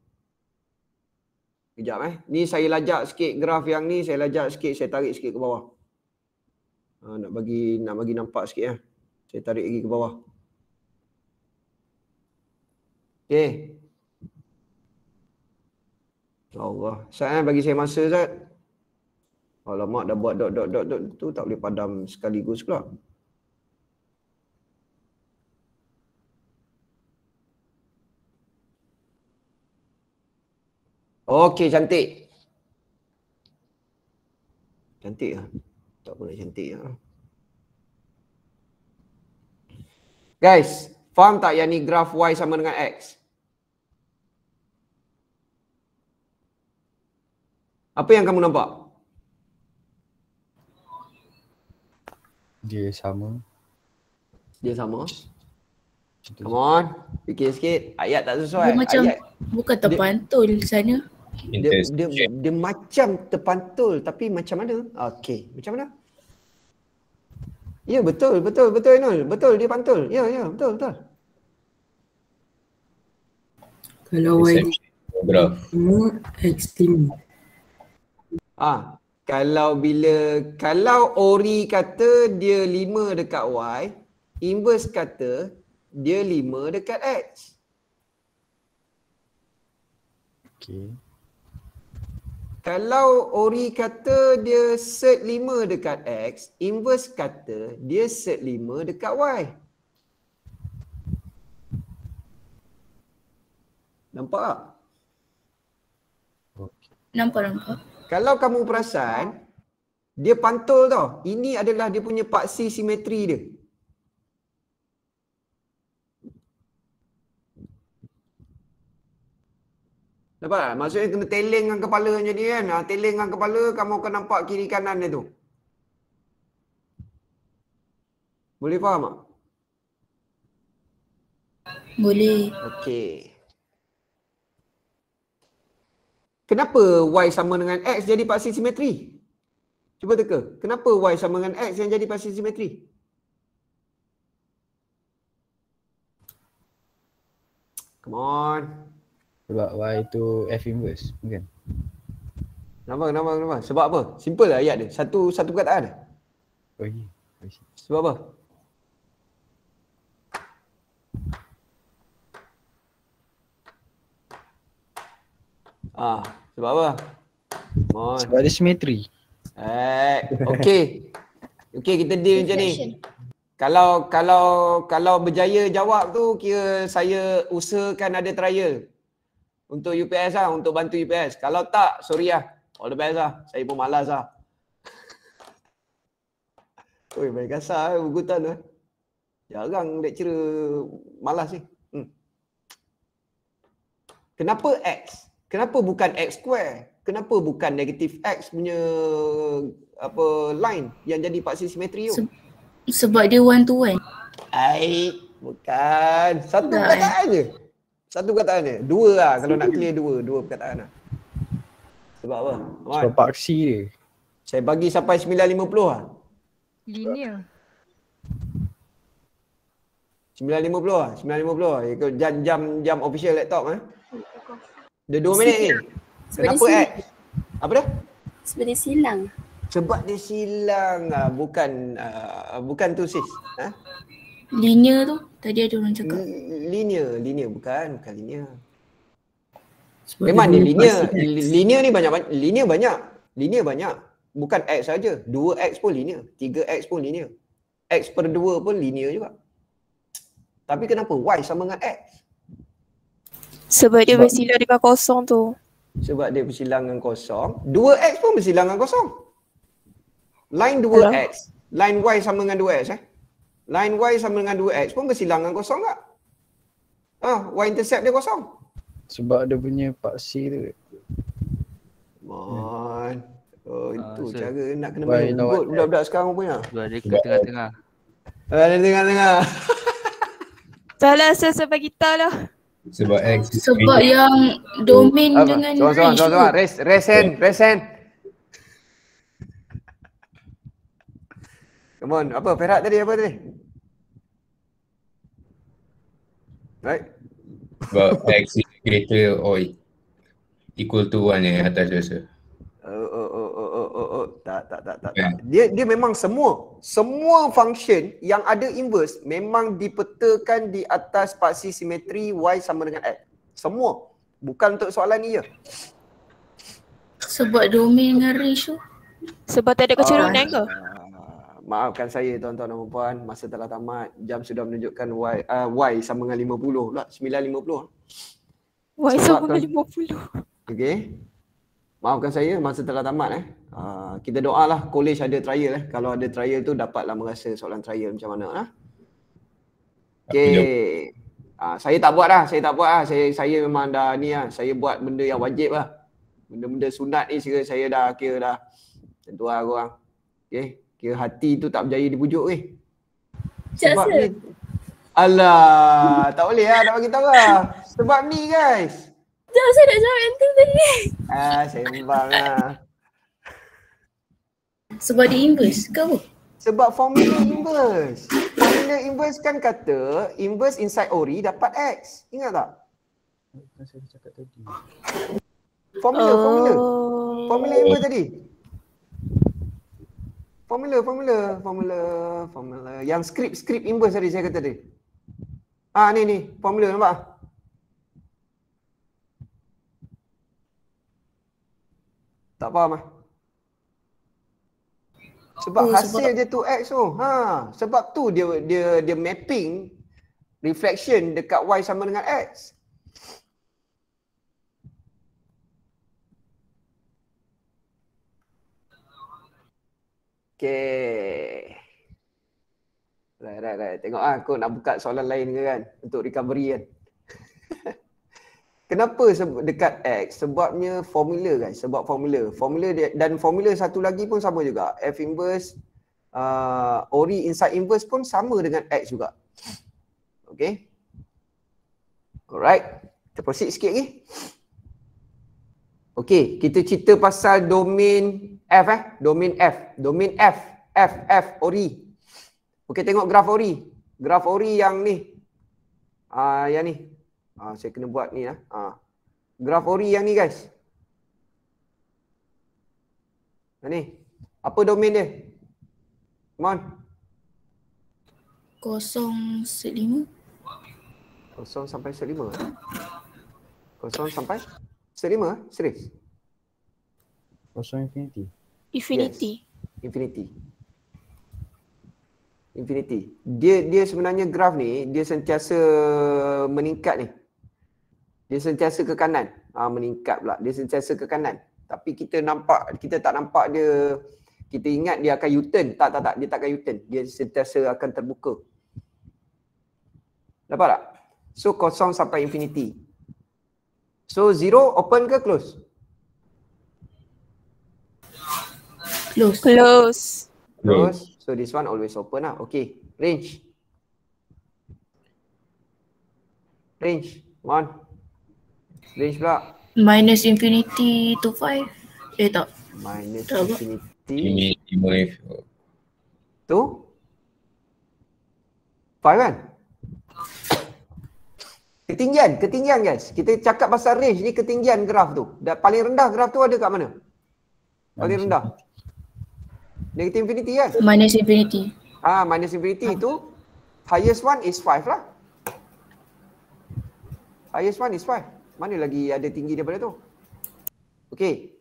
Speaker 1: Kejap eh. Ni saya lajak sikit graf yang ni, saya lajak sikit, saya tarik sikit ke bawah. Ha, nak bagi nak bagi nampak sikit eh. Saya tarik lagi ke bawah. Okay. Ya Allah. Saya eh, bagi saya masa Zat. Alamak dah buat dot dot dot dot tu tak boleh padam sekaligus pula. Okey, cantik. Cantik lah. Tak boleh cantik lah. Guys, faham tak yang ni graf Y sama dengan X? Apa yang kamu nampak? Dia sama. Dia sama. Come on, fikir sikit. Ayat tak sesuai. Dia macam Ayat. bukan terpantul dia, sana dia, dia, dia macam terpantul tapi macam mana? Okey, macam mana? Ya, betul, betul, betul Inul. Betul, dia pantul. Ya, ya, betul, betul. Kalau Y extreme. Ah, kalau bila kalau ori kata dia 5 dekat Y, inverse kata dia 5 dekat X. Okay. Kalau ori kata dia set 5 dekat X, inverse kata dia set 5 dekat Y. Nampak tak? Nampak, nampak. Kalau kamu perasan, dia pantul tau. Ini adalah dia punya paksi simetri dia. Nampak tak? Maksudnya kena teling dengan kepala macam ni kan. Ha, ah, teling dengan kepala kamu akan nampak kiri kanan dia tu. Boleh faham tak? Boleh. Okey. Kenapa Y sama dengan X jadi paksi simetri? Cuba teka. Kenapa Y sama dengan X yang jadi paksi simetri? Come on. Sebab Y tu F inverse mungkin. Nampak, nampak, nampak. Sebab apa? Simple lah ayat dia. Satu satu perkataan dia. Oh, ya. Okay. Sebab apa? Ah, sebab apa? Mon. Sebab dia simetri. Eh, okey. Okey, kita deal macam ni. Kalau kalau kalau berjaya jawab tu kira saya usahakan ada trial untuk UPS lah, untuk bantu UPS. Kalau tak, sorry lah. All the best lah. Saya pun malas lah. Oi, baik kasar eh, buku tan eh. Jarang lecturer malas ni. Hmm. Kenapa X? Kenapa bukan X square? Kenapa bukan negatif X punya apa line yang jadi paksi simetri tu? Se- sebab dia one to one. Ai, bukan. Satu perkataan eh. je. Satu perkataan je. Dua lah kalau nak clear dua. Dua perkataan lah. Sebab apa? Sebab so, paksi dia. Saya bagi sampai 9.50 lah. Linear. 9.50 lah. 9.50 lah. Ikut jam, jam, jam official laptop eh. Dia dua minit ni. Kenapa X? Eh? Apa dia? Sebab dia silang. Sebab dia silang. Lah. Bukan, uh, bukan tu sis. Ha? Linear tu? Tadi ada orang cakap. Linear, linear bukan, bukan linear. Sebab Memang dia, linear. Linear ni banyak banyak. Linear banyak. Linear banyak. Bukan X saja. 2X pun linear. 3X pun linear. X per 2 pun linear juga. Tapi kenapa Y sama dengan X? Sebab dia bersilang dengan kosong tu. Sebab dia bersilang dengan kosong. 2X pun bersilang dengan kosong. Line 2X. Line Y sama dengan 2X eh line y sama dengan 2x pun kesilangan kosong tak? Ah, y intercept dia kosong. Sebab dia punya part C tu. Man. Oh, uh, itu so cara nak kena main bot budak-budak sekarang pun ya. Sebab dia kat tengah-tengah. Ah, uh, tengah-tengah. Salah saya sebab kita lah. Sebab X. Sebab yang domain Apa? dengan. Sorang, sorang, sorang. Rest, rest, hand, rest hand. Come on. Apa? perak tadi? Apa tadi? Right? But backseat kereta oi equal to one yang eh, atas biasa. Oh, oh, oh, oh, oh, oh, oh. Tak, tak, tak, tak, yeah. Kan? Dia dia memang semua, semua function yang ada inverse memang dipetakan di atas paksi simetri Y sama dengan X. Semua. Bukan untuk soalan ni je. Ya. Sebab domain dengan range tu. Sebab tak ada kecerunan oh. Ah. ke? maafkan saya tuan-tuan dan puan masa telah tamat jam sudah menunjukkan y uh, y sama dengan 50 pula 950 y sama dengan 50 okey maafkan saya masa telah tamat eh uh, kita doalah college ada trial eh kalau ada trial tu dapatlah merasa soalan trial macam mana lah okey uh, saya tak buat lah. Saya tak buat lah. Saya, saya memang dah ni lah. Saya buat benda yang wajib lah. Benda-benda sunat ni saya dah kira dah. Tentu lah korang. Ah. Okay. Kira hati tu tak berjaya dipujuk weh. Sebab ni Alah, tak boleh lah nak bagi tahu lah. Sebab ni guys. Jom saya nak jawab yang tu tadi. Ah, sembang lah. Sebab dia inverse ke apa? Sebab formula inverse. Formula inverse kan kata inverse inside ori dapat x. Ingat tak? Macam kan saya cakap tadi. Formula, formula. Oh. Formula inverse tadi. Formula, formula, formula, formula. Yang skrip, skrip inverse tadi saya kata tadi. Ah ni ni, formula nampak? Tak faham ah. Sebab oh, hasil sebab... dia tu x tu. Ha, sebab tu dia dia dia mapping reflection dekat y sama dengan x. Okay. Right, right, right. Tengok ah, aku nak buka soalan lain ke kan untuk recovery kan. Kenapa dekat X? Sebabnya formula guys, sebab formula. Formula dan formula satu lagi pun sama juga. F inverse uh, ori inside inverse pun sama dengan X juga. Okay. Alright. Kita proceed sikit lagi. Okay? Okey, kita cerita pasal domain F eh, domain F, domain F, F F ori. Okey, tengok graf ori. Graf ori yang ni. Ah, uh, yang ni. uh, saya kena buat ni lah. Uh. Graf ori yang ni guys. Yang ni. Apa domain dia? Come on. 0 set 5. 0 sampai set 5. 0 sampai Serima, serius. Kosong infinity. Infinity. Yes. Infinity. Infinity. Dia dia sebenarnya graf ni dia sentiasa meningkat ni. Dia sentiasa ke kanan. ha, meningkat pula. Dia sentiasa ke kanan. Tapi kita nampak kita tak nampak dia kita ingat dia akan U-turn. Tak tak tak dia tak akan U-turn. Dia sentiasa akan terbuka. Dapat tak? So kosong sampai infinity. So zero open ke close? Close. Close. Close. So this one always open lah. Okay. Range. Range. One. Range pula. Minus infinity to five. Eh tak. Minus tak infinity. Infinity to 5. Tu? kan? 5. Ketinggian, ketinggian guys. Kita cakap pasal range ni ketinggian graf tu. Dan paling rendah graf tu ada kat mana? Paling rendah. Negative infinity kan? Minus infinity. Ah, minus infinity ha. tu highest one is 5 lah. Highest one is 5. Mana lagi ada tinggi daripada tu? Okay.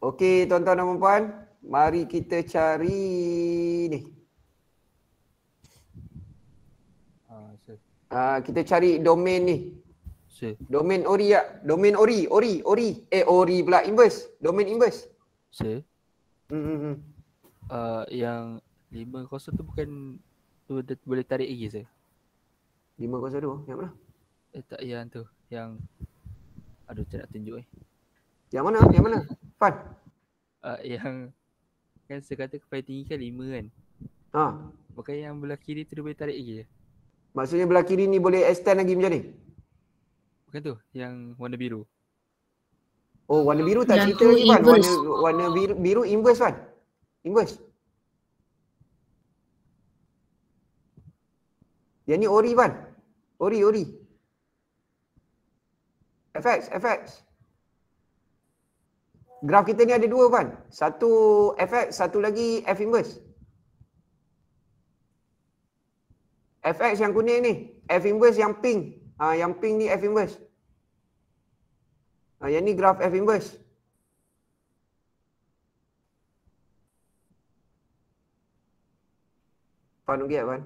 Speaker 1: Okay tuan-tuan dan puan-puan. Mari kita cari ni. Uh, kita cari domain ni. Sir. Domain ori ya. Domain ori, ori, ori. Eh ori pula inverse. Domain inverse. Sir. Hmm hmm. Uh, yang 502 tu bukan tu boleh tarik lagi saya. 502 yang mana? Eh tak yang tu. Yang aduh tak nak tunjuk eh. Yang mana? Yang mana? Fan. Uh, yang kan saya kata kepala tinggi kan 5 kan. Ha. Bukan yang belah kiri tu boleh tarik lagi je. Ya? Maksudnya belah kiri ni boleh extend lagi macam ni? Bukan tu, yang warna biru. Oh, warna biru tak yang cerita lagi, Fan. Warna, warna biru, biru inverse, Fan. Inverse. Yang ni ori, Fan. Ori, ori. FX, FX. Graf kita ni ada dua, Fan. Satu FX, satu lagi F inverse. FX yang kuning ni, F inverse yang pink. Ha, yang pink ni F inverse. Ha, yang ni graf F inverse. Pan lagi Pan.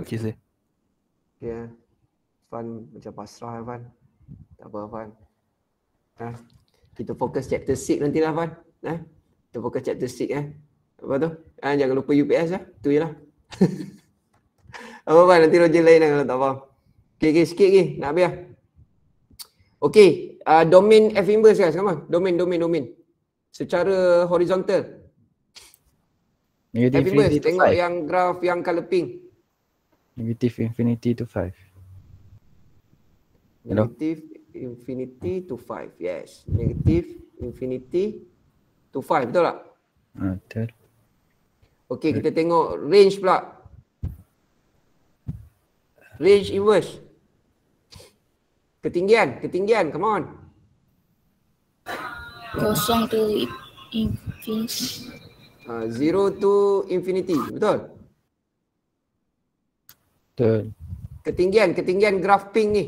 Speaker 1: Okey sih. Okay. Ya. Pan macam pasrah Pan. Tak apa Pan. Ha. Kita fokus chapter 6 nanti lah Pan. Ha. Kita fokus chapter 6 eh. Apa tu? Ha, jangan lupa UPS lah. Eh. Tu je lah. apa apa nanti roger lain lah kalau tak faham. Okay, okay sikit lagi. Nak habis lah. Okay. Uh, ah, domain F inverse guys. Come Domain, domain, domain. Secara horizontal. Negative F inverse. Tengok five. yang graf yang colour pink. Negative infinity to 5. Negative infinity to 5. Yes. Negative infinity to 5. Betul tak? Ah, betul. Uh, Okay, kita tengok range pula. Range inverse. Ketinggian, ketinggian. Come on. Kosong tu infinity. Uh, zero to infinity. Betul? Betul. Ketinggian, ketinggian graf pink ni.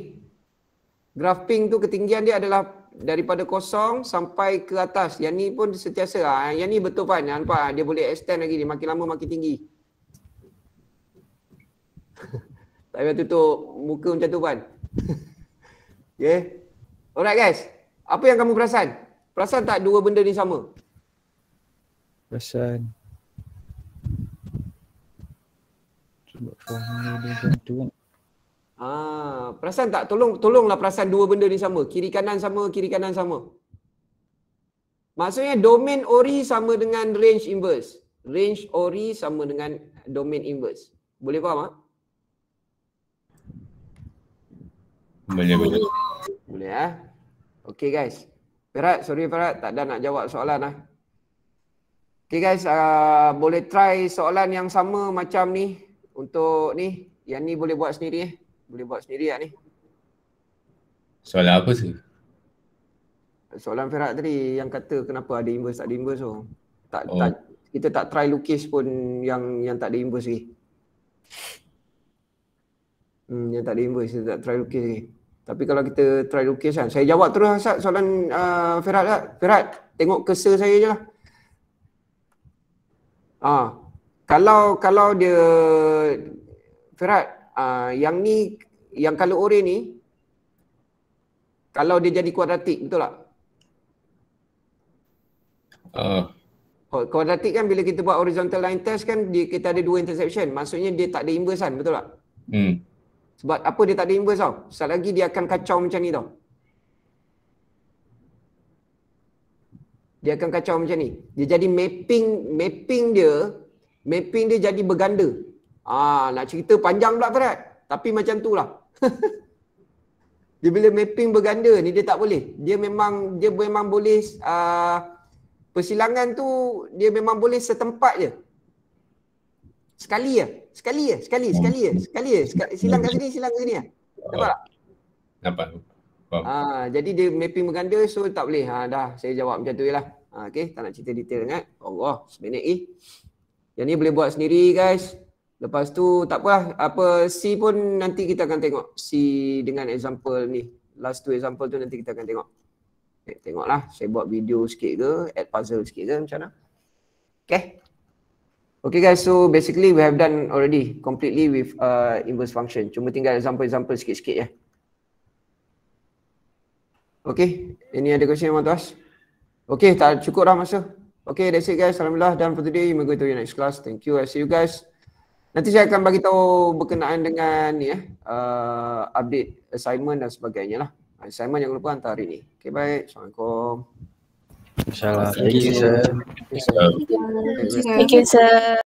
Speaker 1: Graf pink tu ketinggian dia adalah daripada kosong sampai ke atas. Yang ni pun sentiasa. Ha. Yang ni betul Fan. Jangan dia boleh extend lagi. ni, makin lama makin tinggi. tak payah tutup muka macam tu Fan. okay. Ya? Alright guys. Apa yang kamu perasan? Perasan tak dua benda ni sama? Perasan. Cuba faham dia macam tu kan. Ah, perasan tak? Tolong tolonglah perasan dua benda ni sama. Kiri kanan sama, kiri kanan sama. Maksudnya domain ori sama dengan range inverse. Range ori sama dengan domain inverse. Boleh faham tak? Boleh, boleh. Boleh ah. Eh? Okey guys. Perat, sorry Perat, tak ada nak jawab soalan ah. Okay guys, uh, boleh try soalan yang sama macam ni untuk ni. Yang ni boleh buat sendiri eh boleh buat sendiri lah ni. Soalan apa tu? Soalan Ferhat tadi yang kata kenapa ada inverse tak ada inverse tu. Tak, oh. tak, kita tak try lukis pun yang yang tak ada inverse lagi. Hmm, yang tak ada inverse, kita tak try lukis lagi. Tapi kalau kita try lukis kan, saya jawab terus Asad lah, soalan uh, Ferhat lah. Ferhat, tengok kesa saya je lah. Ah, kalau kalau dia Ferhat, uh, yang ni yang kalau oren ni kalau dia jadi kuadratik betul tak? Uh. kuadratik kan bila kita buat horizontal line test kan dia, kita ada dua intersection, maksudnya dia tak ada inverse kan betul tak? Hmm. Sebab apa dia tak ada inverse tau? Sekali lagi dia akan kacau macam ni tau. Dia akan kacau macam ni. Dia jadi mapping mapping dia mapping dia jadi berganda. Ah, nak cerita panjang pula Farad. Tapi macam tu lah. dia bila mapping berganda ni dia tak boleh. Dia memang dia memang boleh uh, persilangan tu dia memang boleh setempat je. Sekali ya. Sekali ya. Sekali, sekali ya. Sekali ya. Silang kat sini, silang kat sini. Ya. Nampak tak? Nampak. Ha, jadi dia mapping berganda so tak boleh. Ha, dah saya jawab macam tu je lah. Ha, okay. Tak nak cerita detail sangat. Allah. Sebenarnya eh. Yang ni boleh buat sendiri guys. Lepas tu tak apa lah. apa C pun nanti kita akan tengok C dengan example ni. Last two example tu nanti kita akan tengok. Okay, eh, tengoklah saya buat video sikit ke, add puzzle sikit ke macam mana. Okay. Okay guys, so basically we have done already completely with uh, inverse function. Cuma tinggal example-example sikit-sikit ya. Okay, ini ada question yang tuas. Okay, tak cukup dah masa. Okay, that's it guys. Alhamdulillah, dan for today. You may go to your next class. Thank you. I see you guys. Nanti saya akan bagi tahu berkenaan dengan ya uh, update assignment dan sebagainya lah. Uh, assignment yang lupa hantar hari ni. Okay, baik. Assalamualaikum. Insyaallah. Thank you, sir. Thank you, sir. Thank you, sir.